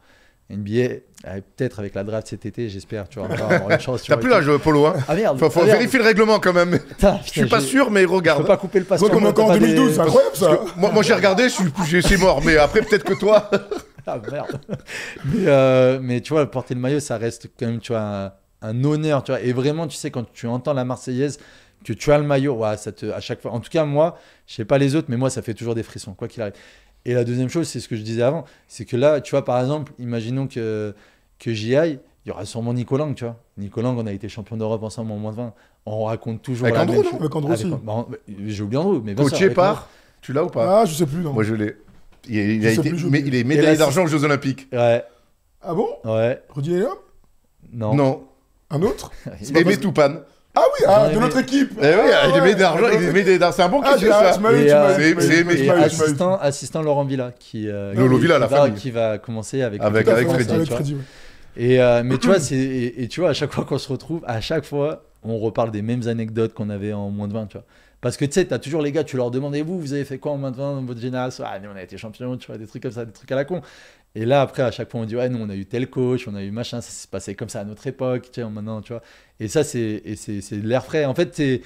NBA, ah, peut-être avec la draft cet été, j'espère, tu vois avoir chance. T'as plus l'âge, Polo, hein Ah merde Faut, ah, vérifier le règlement quand même. Putain, je suis pas sûr, mais regarde. Je peux pas couper le passeport. comme en 2012, incroyable ça Moi, moi j'ai regardé, suis mort, mais après, peut-être que toi. ah merde mais, euh, mais, tu vois, porter le maillot, ça reste quand même, tu vois, un, un honneur, tu vois. Et vraiment, tu sais, quand tu entends la Marseillaise, que tu as le maillot, ça à chaque fois. En tout cas, moi, je sais pas les autres, mais moi, ça fait toujours des frissons, quoi qu'il arrive. Et la deuxième chose, c'est ce que je disais avant, c'est que là, tu vois, par exemple, imaginons que, que j'y aille, il y aura sûrement Nicolang, tu vois. Nicolang, on a été champion d'Europe ensemble en moins de 20. On raconte toujours avec Andrew, non Avec Andrew aussi. Bah, j'ai oublié Andrew, mais bien Coaché sûr, par, tu l'as ou pas Ah, je sais plus. Non. Moi, je l'ai. Il, a été, mais, il est médaillé d'argent aux Jeux Olympiques. Ouais. Ah bon Ouais. Rudy Non. Non. Un autre Aimé Toupane. Ah oui, ah, de notre équipe. Eh ah il met de l'argent, il met C'est un bon cas, ah, qui ça. Euh, c'est assistant, assistant Laurent Villa qui. Euh, Lolo Villa, la Qui va commencer avec. Avec Et euh, mais tu vois, c'est et tu vois à chaque fois qu'on se retrouve, à chaque fois, on reparle des mêmes anecdotes qu'on avait en moins de 20, tu vois. Parce que tu sais, t'as toujours les gars, tu leur demandes, et vous, vous avez fait quoi en moins de 20 dans votre génération Ah, mais on a été champion, tu vois, des trucs comme ça, des trucs à la con. Et là, après, à chaque fois, on dit, ouais, nous, on a eu tel coach, on a eu machin, ça s'est passé comme ça à notre époque, tu sais, maintenant, tu vois. Et ça, c'est l'air frais. En fait, c'est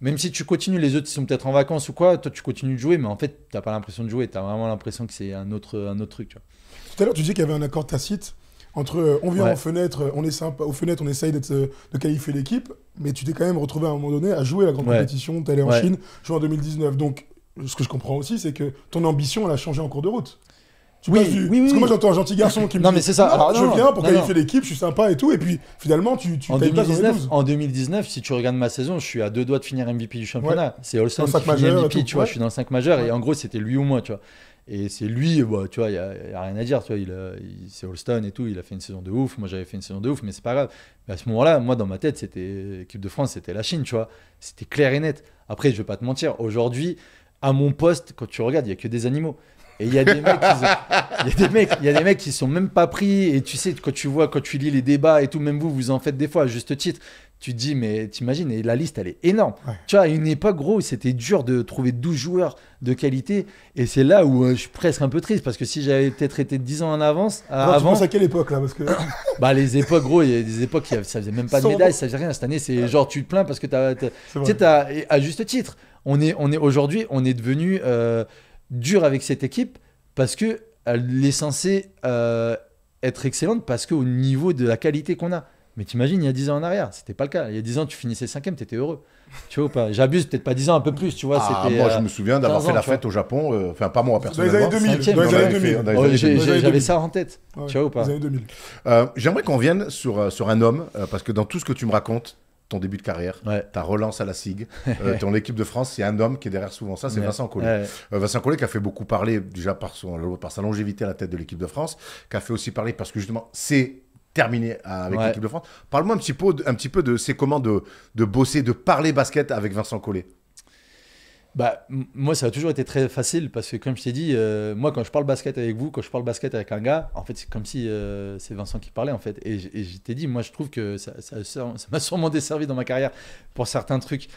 même si tu continues, les autres ils sont peut-être en vacances ou quoi, toi tu continues de jouer, mais en fait tu n'as pas l'impression de jouer, tu as vraiment l'impression que c'est un autre, un autre truc. Tu vois. Tout à l'heure tu disais qu'il y avait un accord tacite entre euh, on vient en fenêtre, on est sympa, aux fenêtres on essaye euh, de qualifier l'équipe, mais tu t'es quand même retrouvé à un moment donné à jouer à la grande compétition, tu allé en Chine, jouer en 2019. Donc ce que je comprends aussi, c'est que ton ambition elle a changé en cours de route oui, oui, oui, Parce que moi j'entends un gentil garçon qui me non, mais c'est ça. je viens pour qualifier l'équipe, je suis sympa et tout. Et puis finalement, tu, tu en, 2019, en 2019, si tu regardes ma saison, je suis à deux doigts de finir MVP du championnat. C'est Olsen qui majeur, MVP, tu vois. Je suis dans le 5 majeur et en gros, c'était lui ou moi, tu vois. Et c'est lui, bah, tu vois, il n'y a, rien à dire, il, c'est Holston et tout, il a fait une saison de ouf, moi j'avais fait une saison de ouf, mais c'est pas grave. Mais à ce moment-là, moi dans ma tête, c'était l'équipe de France, c'était la Chine, tu vois, c'était clair et net. Après, je vais pas te mentir, aujourd'hui, à mon poste, quand tu regardes, il n'y a que des animaux. Et il y a des mecs, il y a des mecs, qui sont même pas pris. Et tu sais, quand tu vois, quand tu lis les débats et tout, même vous, vous en faites des fois, à juste titre. Tu te dis, mais t'imagines, et la liste, elle est énorme. Tu vois, à une époque, gros, c'était dur de trouver 12 joueurs de qualité. Et c'est là où euh, je suis presque un peu triste, parce que si j'avais peut-être été 10 ans en avance. à quelle époque, là parce que... bah, les époques, gros, il y a des époques, ça faisait même pas de médaille, ça ne faisait rien. Cette année, c'est genre, tu te plains parce que t'as. Tu sais, à juste titre, on est, on est, aujourd'hui, on est devenu. Euh, dur avec cette équipe parce que elle est censée euh, être excellente parce qu'au niveau de la qualité qu'on a. Mais t'imagines, il y a 10 ans en arrière, c'était pas le cas. Il y a 10 ans, tu finissais 5ème, étais heureux. Tu vois ou pas J'abuse, peut-être pas 10 ans, un peu plus, tu vois. Ah, moi, je euh, me souviens d'avoir fait la fête au Japon, euh, enfin, pas moi personnellement. Dans les années 2000. 2000. J'avais ça en tête, tu vois ou pas J'aimerais qu'on vienne sur, sur un homme, parce que dans tout ce que tu me racontes, ton début de carrière, ta relance à la SIG, euh, ton équipe de France, il y a un homme qui est derrière souvent ça, c'est Vincent Collet. Euh, Vincent Collet qui a fait beaucoup parler déjà par, son, par sa longévité à la tête de l'équipe de France, qui a fait aussi parler parce que justement c'est terminé avec l'équipe de France. Parle-moi un petit peu, un petit peu de c'est comment de, de bosser, de parler basket avec Vincent Collet bah, moi, ça a toujours été très facile parce que, comme je t'ai dit, euh, moi, quand je parle basket avec vous, quand je parle basket avec un gars, en fait, c'est comme si euh, c'est Vincent qui parlait, en fait. Et, je t'ai dit, moi, je trouve que ça m'a ça, sûrement desservi dans ma carrière pour certains trucs.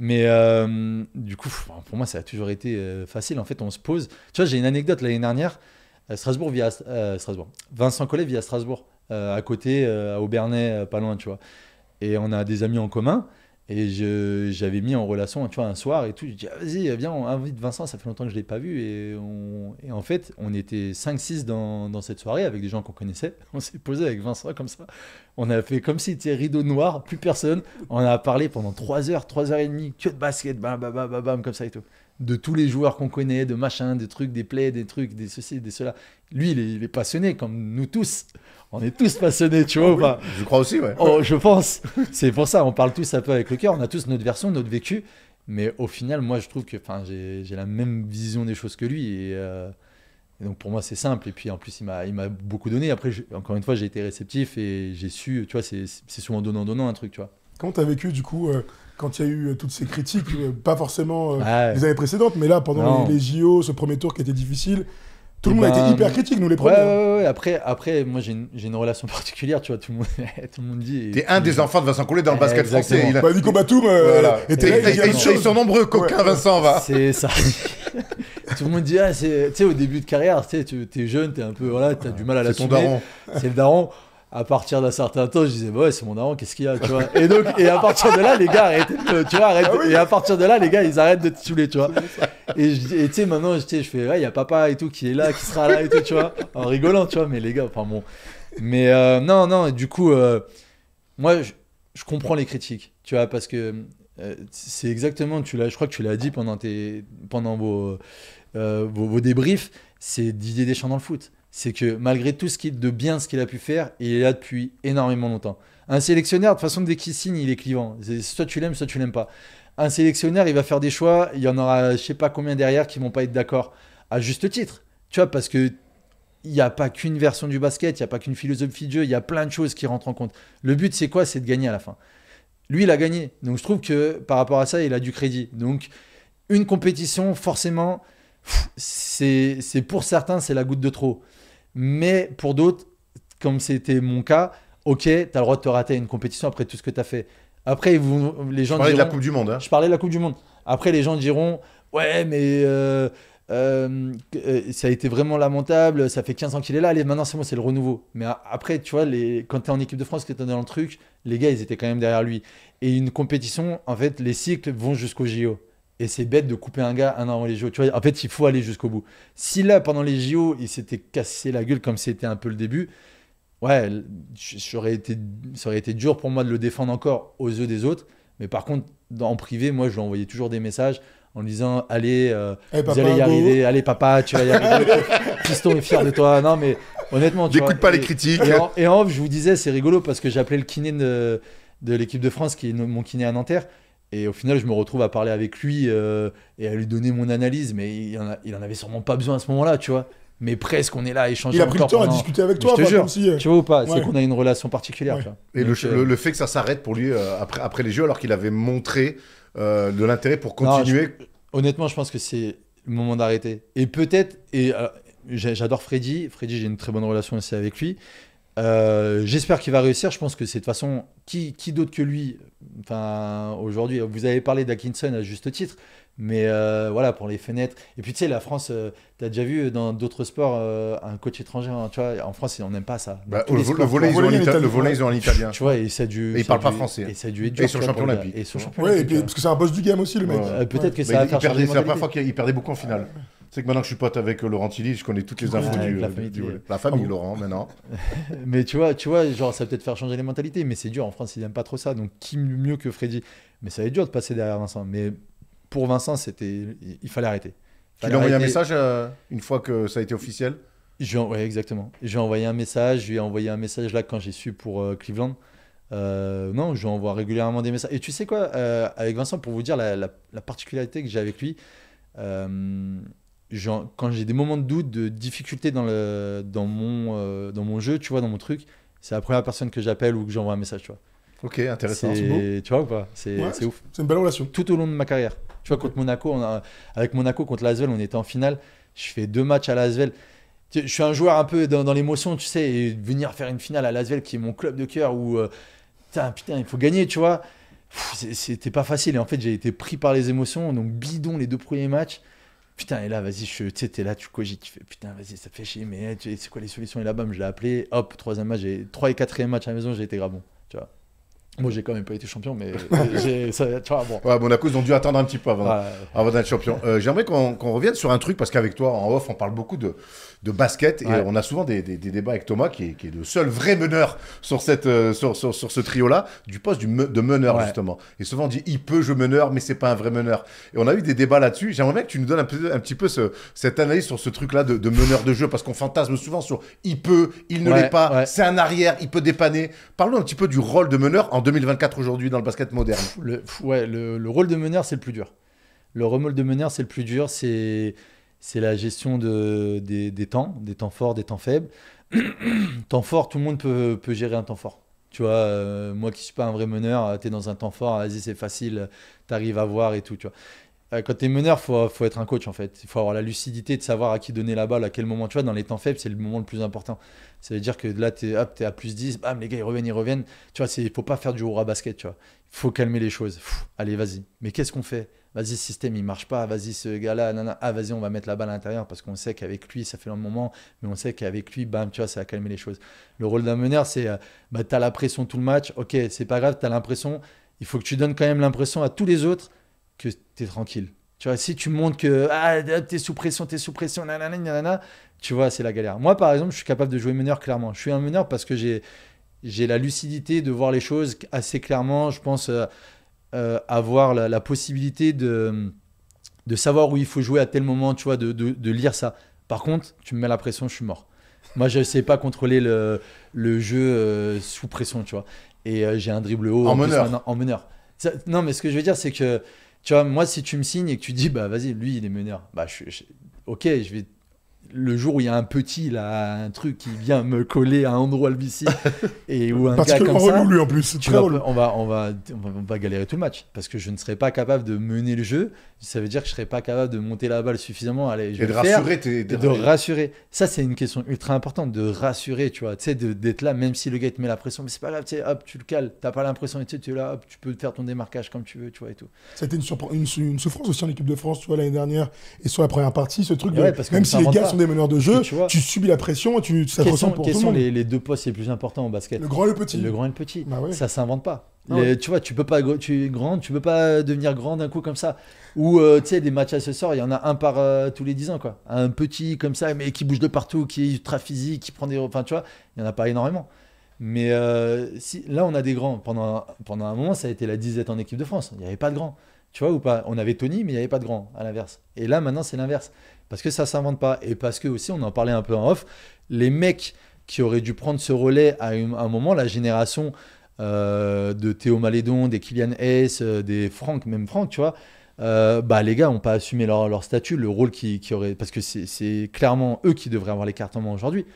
Mais euh, du coup, pour moi, ça a toujours été facile. En fait, on se pose. Tu vois, j'ai une anecdote l'année dernière. Strasbourg via Strasbourg. Vincent Collet via Strasbourg, à côté, à Aubernais, pas loin, tu vois. Et on a des amis en commun. Et j'avais mis en relation, tu vois, un soir et tout. Je dis, ah, vas-y, viens, on ah invite Vincent, ça fait longtemps que je ne l'ai pas vu. Et, on, et, en fait, on était 5-6 dans, dans, cette soirée avec des gens qu'on connaissait. On s'est posé avec Vincent comme ça. On a fait comme si c'était rideau noir, plus personne. On a parlé pendant 3 heures, 3 heures et demie, que de basket, bam, bam, bam, bam, comme ça et tout de tous les joueurs qu'on connaît, de machin, des trucs, des plays, des trucs, des ceci, des cela. Lui, il est, passionné, comme nous tous. On est tous passionnés, tu vois. Ah je crois aussi, ouais. Oh, je pense. C'est pour ça, on parle tous un peu avec le cœur. On a tous notre version, notre vécu. Mais au final, moi, je trouve que j'ai la même vision des choses que lui. Euh, et, donc, pour moi, c'est simple. Et puis, en plus, il m'a beaucoup donné. Après, encore une fois, j'ai été réceptif et j'ai su, tu vois, c'est souvent donnant-donnant un truc, tu vois. Comment tu as vécu, du coup, euh, quand il y a eu euh, toutes ces critiques, euh, pas forcément euh, ah les années précédentes, mais là, pendant les, JO, ce premier tour qui était difficile, tout le eh monde a été ben, hyper critique, nous les premiers. Ouais, hein. ouais, ouais. Après, après moi, j'ai une, relation particulière, tu vois. Tout le monde, tout le monde dit. T'es un des enfants de Vincent Collet dans le eh, basket français. Il Bah, Nico Batum, ils sont nombreux, coquins, Vincent va. C'est ça. tout le monde dit, ah, tu sais, au début de carrière, tu es jeune, tu un peu, voilà, as du mal à la C'est daron. C'est le daron à partir d'un certain temps, je disais, bah ouais, c'est mon avant, qu'est-ce qu'il y a, tu vois. Et donc, et à partir de là, les gars arrêtent, tu vois, arrêtent, ah et à partir de là, les gars, ils arrêtent de te saouler, tu vois. Et tu sais, maintenant, je fais, ouais, il y a papa et tout qui est là, qui sera là et tout, tu vois, en rigolant, tu vois, mais les gars, enfin bon. Mais euh, non, non, du coup, euh, moi, je, comprends les critiques, tu vois, parce que euh, c'est exactement, tu l'as, je crois que tu l'as dit pendant, tes, pendant vos, vos, vos débriefs, c'est Didier Deschamps dans le foot c'est que malgré tout ce qui est de bien ce qu'il a pu faire, il est là depuis énormément longtemps. Un sélectionneur, de toute façon, dès qu'il signe, il est clivant. soit tu l'aimes, soit tu l'aimes pas. Un sélectionneur, il va faire des choix, il y en aura je sais pas combien derrière qui vont pas être d'accord, à juste titre. Tu vois, parce que il n'y a pas qu'une version du basket, il n'y a pas qu'une philosophie de jeu, il y a plein de choses qui rentrent en compte. Le but, c'est quoi C'est de gagner à la fin. Lui, il a gagné. Donc je trouve que par rapport à ça, il a du crédit. Donc une compétition, forcément, c'est pour certains, c'est la goutte de trop. Mais pour d'autres, comme c'était mon cas, ok, tu as le droit de te rater une compétition après tout ce que tu as fait. Après, les gens je parlais de la Coupe du Monde. Hein. Je parlais de la Coupe du Monde. Après, les gens diront, ouais, mais euh, euh, euh, ça a été vraiment lamentable, ça fait 15 ans qu'il est là, allez, maintenant c'est moi, c'est le renouveau. Mais après, tu vois, quand tu es en équipe de France, que tu es dans le truc, les gars, ils étaient quand même derrière lui. Et une compétition, en fait, les cycles vont jusqu'au JO. Et c'est bête de couper un gars un an avant les JO. Tu en fait, il faut aller jusqu'au bout. Si là, pendant les JO, il s'était cassé la gueule comme c'était un peu le début, ouais, j'aurais été, ça aurait été dur pour moi de le défendre encore aux yeux des autres. Mais par contre, en privé, moi, je lui envoyais toujours des messages en lui disant Allez, euh, eh, vous allez y arriver, allez, papa, tu vas y arriver. Piston est fier de toi. Non, mais honnêtement, tu N'écoute pas les critiques. Et en, off, je vous disais, c'est rigolo parce que j'appelais le kiné de, de l'équipe de France, qui est mon kiné à Nanterre. Et au final, je me retrouve à parler avec lui euh, et à lui donner mon analyse, mais il en, il en avait sûrement pas besoin à ce moment-là, tu vois. Mais presque, on est là à échanger. Il a pris le temps à discuter avec toi, je te euh, Tu vois ou pas C'est qu'on a une relation particulière. Tu vois. Et euh, le, fait que ça s'arrête pour lui après, après les jeux, alors qu'il avait montré de l'intérêt pour continuer. Honnêtement, je pense que c'est le moment d'arrêter. Et peut-être, et j'adore Freddy. Freddy, j'ai une très bonne relation aussi avec lui. Euh, j'espère qu'il va réussir. Je pense que c'est de toute façon, qui, qui d'autre que lui Enfin, aujourd'hui, vous avez parlé d'Akinson à juste titre, mais euh, voilà, pour les fenêtres. Et puis tu sais, la France, euh, tu as déjà vu dans d'autres sports un coach étranger, hein, tu vois, en France, on n'aime pas ça. Bah, le, sports, volet, ils ont le italien. Tu vois, et ça dû. Et il parle pas français. Hein. Et ça dû Et sur Et sur championnat Oui, hein. parce que c'est un boss du game aussi, le mec. Peut-être que bah, ça a la première fois qu'il perdait beaucoup en finale. C'est que maintenant que je suis pote avec euh, Laurent Tilly, je connais toutes les infos de du, la famille, ah Laurent maintenant. mais tu vois, tu vois, genre ça peut-être faire changer les mentalités, mais c'est dur. En France, ils n'aiment pas trop ça. Donc qui mieux que Freddy Mais ça va être dur de passer derrière Vincent. Mais pour Vincent, c'était, il fallait arrêter. tu lui as envoyé un message euh, une fois que ça a été officiel Oui, exactement. J'ai envoyé un message. J'ai envoyé un message là quand j'ai su pour euh, Cleveland. non, je lui envoie régulièrement des messages. Et tu sais quoi, avec Vincent, pour vous dire la, la particularité que j'ai avec lui, quand j'ai des moments de doute, de difficulté dans, le, dans, mon, euh, dans mon jeu, tu vois, dans mon truc, c'est la première personne que j'appelle ou que j'envoie un message, tu vois. Ok, intéressant. Tu vois ou pas C'est ouf. C'est une belle relation. Tout au long de ma carrière. Tu vois, contre Monaco, on avec Monaco, contre Lasvel, on était en finale. Je fais deux matchs à Lasvel. Je suis un joueur un peu dans, l'émotion, tu sais, et venir faire une finale à Lasvel, qui est mon club de cœur, où euh, putain, il faut gagner, tu vois. C'était pas facile. Et en fait, j'ai été pris par les émotions. Donc, bidon les deux premiers matchs. Putain, et là, vas-y, tu sais, t'es là, tu cogites, tu fais putain, vas-y, ça fait chier, mais c'est quoi les solutions Et là, bas je l'ai appelé, hop, troisième match, et trois et quatrième match à la maison, j'ai été grave bon, tu vois. Moi, j'ai quand même pas été champion, mais ça, tu vois, bon. Ouais, cause, ils ont dû attendre un petit peu avant, avant d'être champion. Euh, j'aimerais qu'on revienne sur un truc, parce qu'avec toi, en off, on parle beaucoup de, de basket. Et euh, on a souvent des, des, débats avec Thomas, qui est, qui est le seul vrai meneur sur, cette, euh, sur, sur, sur, ce trio-là, du poste du de meneur, justement. Et souvent, on dit il peut, je meneur, mais c'est pas un vrai meneur. Et on a eu des débats là-dessus. J'aimerais bien que tu nous donnes un, un petit peu ce, cette analyse sur ce truc-là de, meneur de jeu, parce qu'on fantasme souvent sur il peut, il ne l'est pas, c'est un arrière, il peut dépanner. Parlons un petit peu du rôle de meneur en 2024 aujourd'hui dans le basket moderne. Le, ouais, le, le rôle de meneur, c'est le plus dur. Le rôle de meneur, c'est le plus dur. C'est c'est la gestion de, des, temps, des temps forts, des temps faibles. temps fort, tout le monde peut, gérer un temps fort. Tu vois, euh, moi qui suis pas un vrai meneur, euh, tu es dans un temps fort, vas-y, c'est facile, tu arrives à voir et tout. Tu vois. Euh, quand tu es meneur, faut, faut être un coach en fait. Il faut avoir la lucidité de savoir à qui donner la balle, à quel moment. Tu vois, dans les temps faibles, c'est le moment le plus important. Ça veut dire que là, tu es, à plus 10, bam, les gars, ils reviennent, ils reviennent. Tu vois, il faut pas faire du à basket, tu vois. Il faut calmer les choses. allez, vas-y. Mais qu'est-ce qu'on fait Vas-y, ce système, il marche pas. Vas-y, ce gars-là, Ah, vas-y, on va mettre la balle à l'intérieur parce qu'on sait qu'avec lui, ça fait un moment. Mais on sait qu'avec lui, bam, tu vois, ça a calmé les choses. Le rôle d'un meneur, c'est euh, bah, tu as la pression tout le match. Ok, c'est pas grave, tu l'impression. Il faut que tu donnes quand même l'impression à tous les autres que tu es tranquille. Tu vois, si tu montres que ah, es sous pression, tu es sous pression, tu vois, c'est la galère. Moi, par exemple, je suis capable de jouer meneur clairement. Je suis un meneur parce que j'ai, j'ai la lucidité de voir les choses assez clairement. Je pense euh, euh, avoir la, possibilité de, de savoir où il faut jouer à tel moment, tu vois, de, de, lire ça. Par contre, tu me mets la pression, je suis mort. Moi, je ne sais pas contrôler le, le jeu euh, sous pression, tu vois. Et j'ai un dribble haut en, meneur. meneur. non, mais ce que je veux dire, c'est que tu vois, moi, si tu me signes et que tu dis, bah vas-y, lui, il est meneur, bah je, ok, je vais le jour où il y a un petit là, un truc qui vient me coller à le bici et où un gars comme ça, en plus, on, va, on, va, on, va, galérer tout le match parce que je ne serais pas capable de mener le jeu. Ça veut dire que je serais pas capable de monter la balle suffisamment. Allez, je et de rassurer, de rassurer. Ça c'est une question ultra importante de rassurer, tu vois, tu sais, d'être là même si le gars te met la pression, mais c'est pas grave, tu sais, hop, tu le cales, t'as pas l'impression, tu es là, hop, tu peux faire ton démarquage comme tu veux, tu vois et tout. été une, une, souffrance aussi en équipe de France, tu vois l'année dernière et sur la première partie, ce truc, parce que même si les gars sont des meneurs de jeu, tu, subis la pression, tu, ça te ressent pour tout le monde. sont les, deux postes les plus importants au basket Le grand et le petit. Le grand et le petit. Bah ça s'invente pas. Ah tu vois, tu peux pas tu, grand, tu peux pas devenir grand d'un coup comme ça. Ou euh, tu sais, des matchs sort il y en a un par euh, tous les 10 ans, quoi. Un petit comme ça, mais qui bouge de partout, qui est ultra physique, qui prend des. Enfin, tu vois, il y en a pas énormément. Mais euh, si, là, on a des grands. Pendant, pendant un moment, ça a été la disette en équipe de France. Il n'y avait pas de grands. Tu vois ou pas On avait Tony, mais il n'y avait pas de grands, à l'inverse. Et là, maintenant, c'est l'inverse. Parce que ça s'invente pas. Et parce que aussi, on en parlait un peu en off, les mecs qui auraient dû prendre ce relais à, un moment, la génération euh, de Théo Malédon, des Kylian Hayes, euh, des Franck, même Franck, tu vois, euh, bah, les gars n'ont pas assumé leur, leur, statut, le rôle qui, qui aurait. Parce que c'est clairement eux qui devraient avoir les cartes en main aujourd'hui.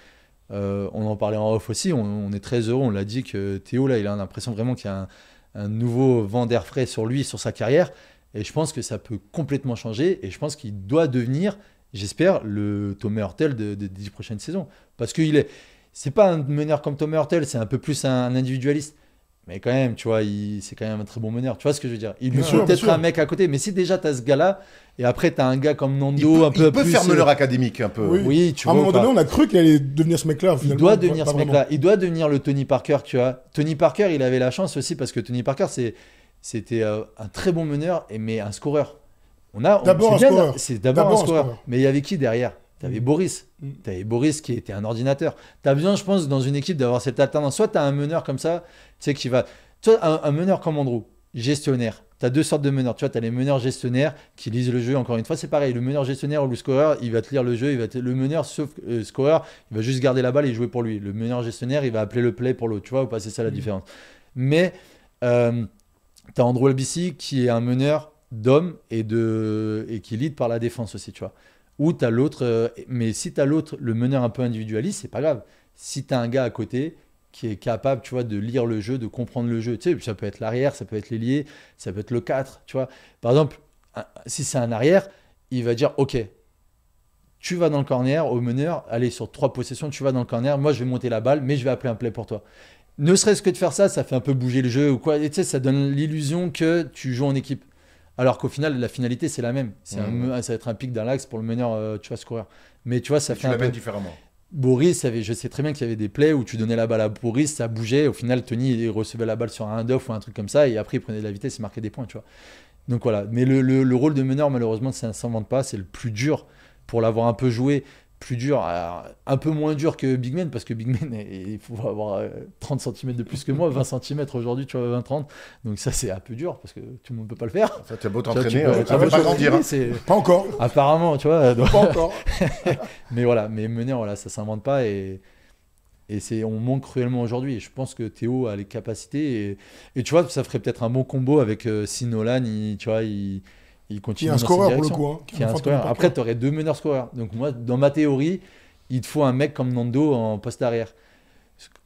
on en parlait en off aussi, on, est très heureux, on l'a dit que Théo, là, il a l'impression vraiment qu'il y a un nouveau vent d'air frais sur lui, sur sa carrière. Et je pense que ça peut complètement changer. Et je pense qu'il doit devenir j'espère, le Thomas Hurtel des de, dix prochaines saisons. Parce qu'il est. C'est pas un meneur comme Tommy Hurtel, c'est un peu plus un, individualiste. Mais quand même, tu vois, c'est quand même un très bon meneur. Tu vois ce que je veux dire Il peut-être un mec à côté. Mais si déjà tu as ce gars-là, et après tu as un gars comme Nando, il un peu il peut faire meneur euh, académique, un peu. Oui, tu vois. À un moment donné, on a cru qu'il allait devenir ce mec-là. Il doit devenir ce mec-là. Il doit devenir le Tony Parker, tu vois. Tony Parker, il avait la chance aussi parce que Tony Parker, c'était euh, un très bon meneur, mais un scoreur. On a, d'abord un C'est d'abord un scoreur. Mais il y avait qui derrière T'avais mm. Boris. Mm. T'avais Boris qui était un ordinateur. T'as besoin, je pense, dans une équipe d'avoir cette alternance. Soit t'as un meneur comme ça, tu sais, qui va. Soit un, meneur comme Andrew, gestionnaire. T'as deux sortes de meneurs. Tu vois, t'as les meneurs gestionnaires qui lisent le jeu. Encore une fois, c'est pareil. Le meneur gestionnaire ou le scoreur, il va te lire le jeu. Il va être Le meneur, sauf le euh, scoreur, il va juste garder la balle et jouer pour lui. Le meneur gestionnaire, il va appeler le play pour l'autre. Tu vois, ou passer ça la mm. différence. Mais tu euh, t'as Andrew Albici qui est un meneur d'hommes et, de, et qui lead par la défense aussi, tu vois. Ou tu as l'autre, euh, mais si tu as l'autre, le meneur un peu individualiste, c'est pas grave. Si tu as un gars à côté qui est capable, tu vois, de lire le jeu, de comprendre le jeu, tu ça peut être l'arrière, ça peut être l'ailier, ça peut être le 4, tu vois. Par exemple, si c'est un arrière, il va dire, OK, tu vas dans le corner, au meneur, allez, sur trois possessions, tu vas dans le corner, moi je vais monter la balle, mais je vais appeler un play pour toi. Ne serait-ce que de faire ça, ça fait un peu bouger le jeu ou quoi, tu ça donne l'illusion que tu joues en équipe. Alors qu'au final, la finalité, c'est la même. C'est mhm. ça va être un pic dans l'axe pour le meneur, euh, tu vois, coureur. Mais tu vois, ça fait. Tu différemment. Boris, avait, je sais très bien qu'il y avait des plays où tu donnais la balle à Boris, ça bougeait. Au final, Tony il recevait la balle sur un off ou un truc comme ça. Et après, il prenait de la vitesse et marquait des points, tu vois. Donc voilà. Mais le, le, rôle de meneur, malheureusement, ça ne s'invente pas. C'est le plus dur pour l'avoir un peu joué plus dur, un peu moins dur que Big Man, parce que Big Man, il faut avoir 30 euh, cm de plus que moi, 20 cm aujourd'hui, tu vois, 20-30. Donc ça, c'est un peu dur, parce que tout le monde ne peut pas le faire. Ça, as beau t'entraîner, tu hein, ça ne pas grandir. Hein. Pas encore. Apparemment, tu vois. Pas encore. mais voilà, mais mener, voilà, ça ne s'invente pas. Et, et c'est, on manque cruellement aujourd'hui. Et je pense que Théo a les capacités. Et, et tu vois, ça ferait peut-être un bon combo avec euh, Sinolani. tu vois, il il continue. Qui un scoreur pour le coup. Hein, Après, tu aurais deux meneurs scoreurs. Donc, moi, dans ma théorie, il te faut un mec comme Nando en poste arrière.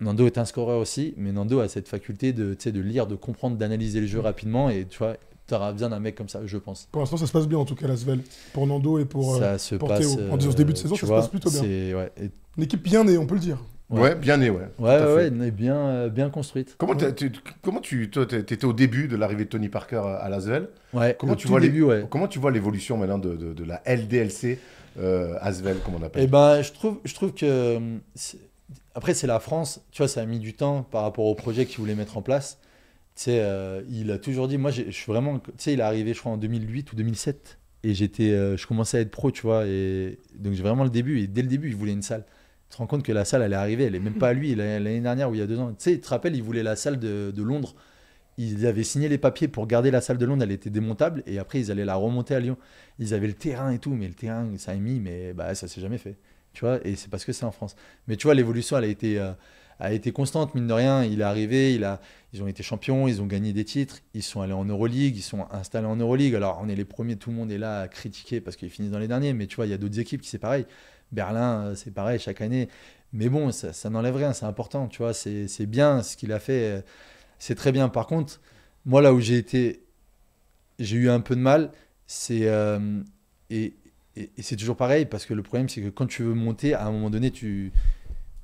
Nando est un scoreur aussi, mais Nando a cette faculté de, de lire, de comprendre, d'analyser le jeu rapidement. Et tu vois, tu auras besoin d'un mec comme ça, je pense. Pour l'instant, ça se passe bien en tout cas, la Svel. Pour Nando et pour, ça euh, se passe, En, début de euh, saison, ça se passe plutôt bien. Une équipe bien née, on peut le dire. Ouais. bien née, ouais. Ouais, ouais, bien, euh, bien construite. Comment, tu, comment tu toi, étais au début de l'arrivée de Tony Parker à Lasvel Ouais, comment tu, vois début, comment tu vois l'évolution maintenant de, de, la LDLC euh, Asvel, comme on appelle Eh ben, je trouve, je trouve que. Euh, après, c'est la France, tu vois, ça a mis du temps par rapport au projet qu'il voulait mettre en place. Tu sais, il a toujours dit, moi, je suis vraiment. Tu sais, il est arrivé, je crois, en 2008 ou 2007. Et j'étais, je commençais à être pro, tu vois. Et donc, j'ai vraiment le début. Et dès le début, il voulait une salle te rends compte que la salle, elle est arrivée, elle est même pas à lui. L'année dernière ou il y a deux ans, tu sais, tu te rappelles, il voulait la salle de, Londres. Ils avaient signé les papiers pour garder la salle de Londres, elle était démontable et après ils allaient la remonter à Lyon. Ils avaient le terrain et tout, mais le terrain, ça a mis, mais bah, ça s'est jamais fait. Tu vois, et c'est parce que c'est en France. Mais tu vois, l'évolution, elle a été. Euh, a été constante, mine de rien. Il est arrivé, il a, ils ont été champions, ils ont gagné des titres, ils sont allés en Euroleague, ils sont installés en Euroleague. Alors, on est les premiers, tout le monde est là à critiquer parce qu'ils finissent dans les derniers, mais tu vois, il y a d'autres équipes qui c'est pareil. Berlin, euh, c'est pareil chaque année. Mais bon, ça, n'enlève rien, c'est important, tu vois, c'est bien ce qu'il a fait, euh, c'est très bien. Par contre, moi là où j'ai été, j'ai eu un peu de mal, c'est. Euh, et, c'est toujours pareil, parce que le problème, c'est que quand tu veux monter, à un moment donné, tu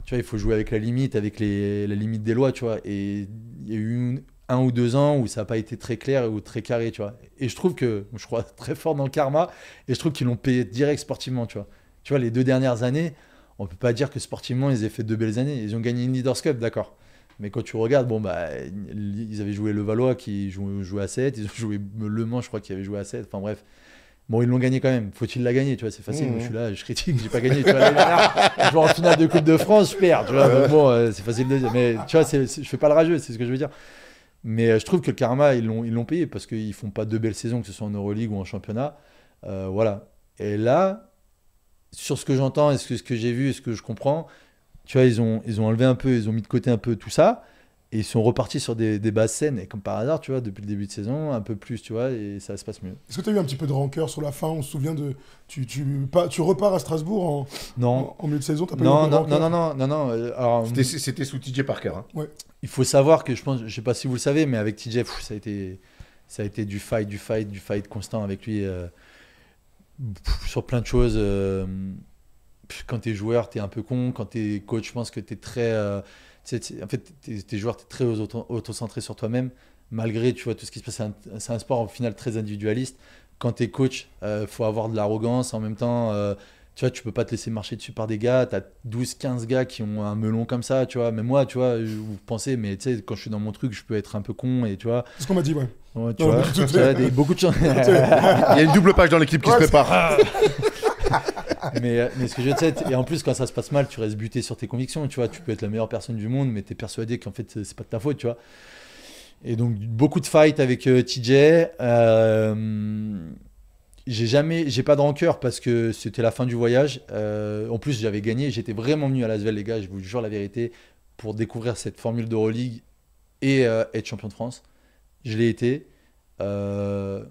tu vois, il faut jouer avec la limite, avec les, la limite des lois, tu vois. Et il y a eu un ou deux ans où ça n'a pas été très clair ou très carré, tu vois. Et je trouve que, je crois très fort dans le karma, et je trouve qu'ils l'ont payé direct sportivement, tu vois. Tu vois, les deux dernières années, on peut pas dire que sportivement, ils aient fait deux belles années. Ils ont gagné une Leaders Cup, d'accord. Mais quand tu regardes, bon, bah, ils avaient joué le Valois qui jouait, à 7, ils ont joué Le Mans, je crois, qui avait joué à 7. Enfin bref. Bon, ils l'ont gagné quand même. Faut-il la gagner, tu vois, c'est facile. Moi, mmh. je suis là, je critique, j'ai pas gagné. Tu vois, je joue en finale de Coupe de France, je perds. Tu bon, euh, c'est facile de dire. Mais tu vois, je je fais pas le rageux, c'est ce que je veux dire. Mais euh, je trouve que le karma, ils l'ont, ils l'ont payé parce qu'ils font pas deux belles saisons, que ce soit en Euroleague ou en championnat. Euh, voilà. Et là, sur ce que j'entends et ce que, j'ai vu et ce que je comprends, tu vois, ils ont, ils ont enlevé un peu, ils ont mis de côté un peu tout ça. Et ils sont repartis sur des, des basses scènes. Et comme par hasard, tu vois, depuis le début de saison, un peu plus, tu vois, et ça se passe mieux. Est-ce que tu as eu un petit peu de rancœur sur la fin On se souvient de. Tu, tu, pas, tu repars à Strasbourg en, non. en, milieu de saison as pas non, eu non, non, non, non, non, euh, hum, C'était sous TJ Parker. Hein. Ouais. Il faut savoir que, je pense, je sais pas si vous le savez, mais avec TJ, ça, a été, ça a été du fight, du fight, du fight constant avec lui. Euh, sur plein de choses. Euh, quand tu es joueur, tu es un peu con. Quand tu es coach, je pense que euh, tu es très. en fait, tu es, joueur, tu es très auto-centré sur toi-même. Malgré tu vois, tout ce qui se passe, c'est un, sport au final très individualiste. Quand tu es coach, euh, faut avoir de l'arrogance. En même temps, tu vois, tu peux pas te laisser marcher dessus par des gars. T'as 12, 15 gars qui ont un melon comme ça, tu vois. mais moi, tu vois, vous pensez, mais tu sais, quand je suis dans mon truc, je peux être un peu con et tu vois. C'est ce qu'on m'a dit, ouais. beaucoup de Il y a une double page dans l'équipe qui se prépare. mais, euh, mais ce que je veux et en plus, quand ça se passe mal, tu restes buté sur tes convictions, tu vois. Tu peux être la meilleure personne du monde, mais tu es persuadé qu'en fait, c'est pas de ta faute, tu vois. Et donc, beaucoup de fights avec euh, TJ. Euh, j'ai jamais, j'ai pas de rancœur parce que c'était la fin du voyage. Euh, en plus, j'avais gagné, j'étais vraiment venu à Lasvel, les gars, je vous jure la vérité, pour découvrir cette formule d'Euroleague et euh, être champion de France. Je l'ai été. Euh,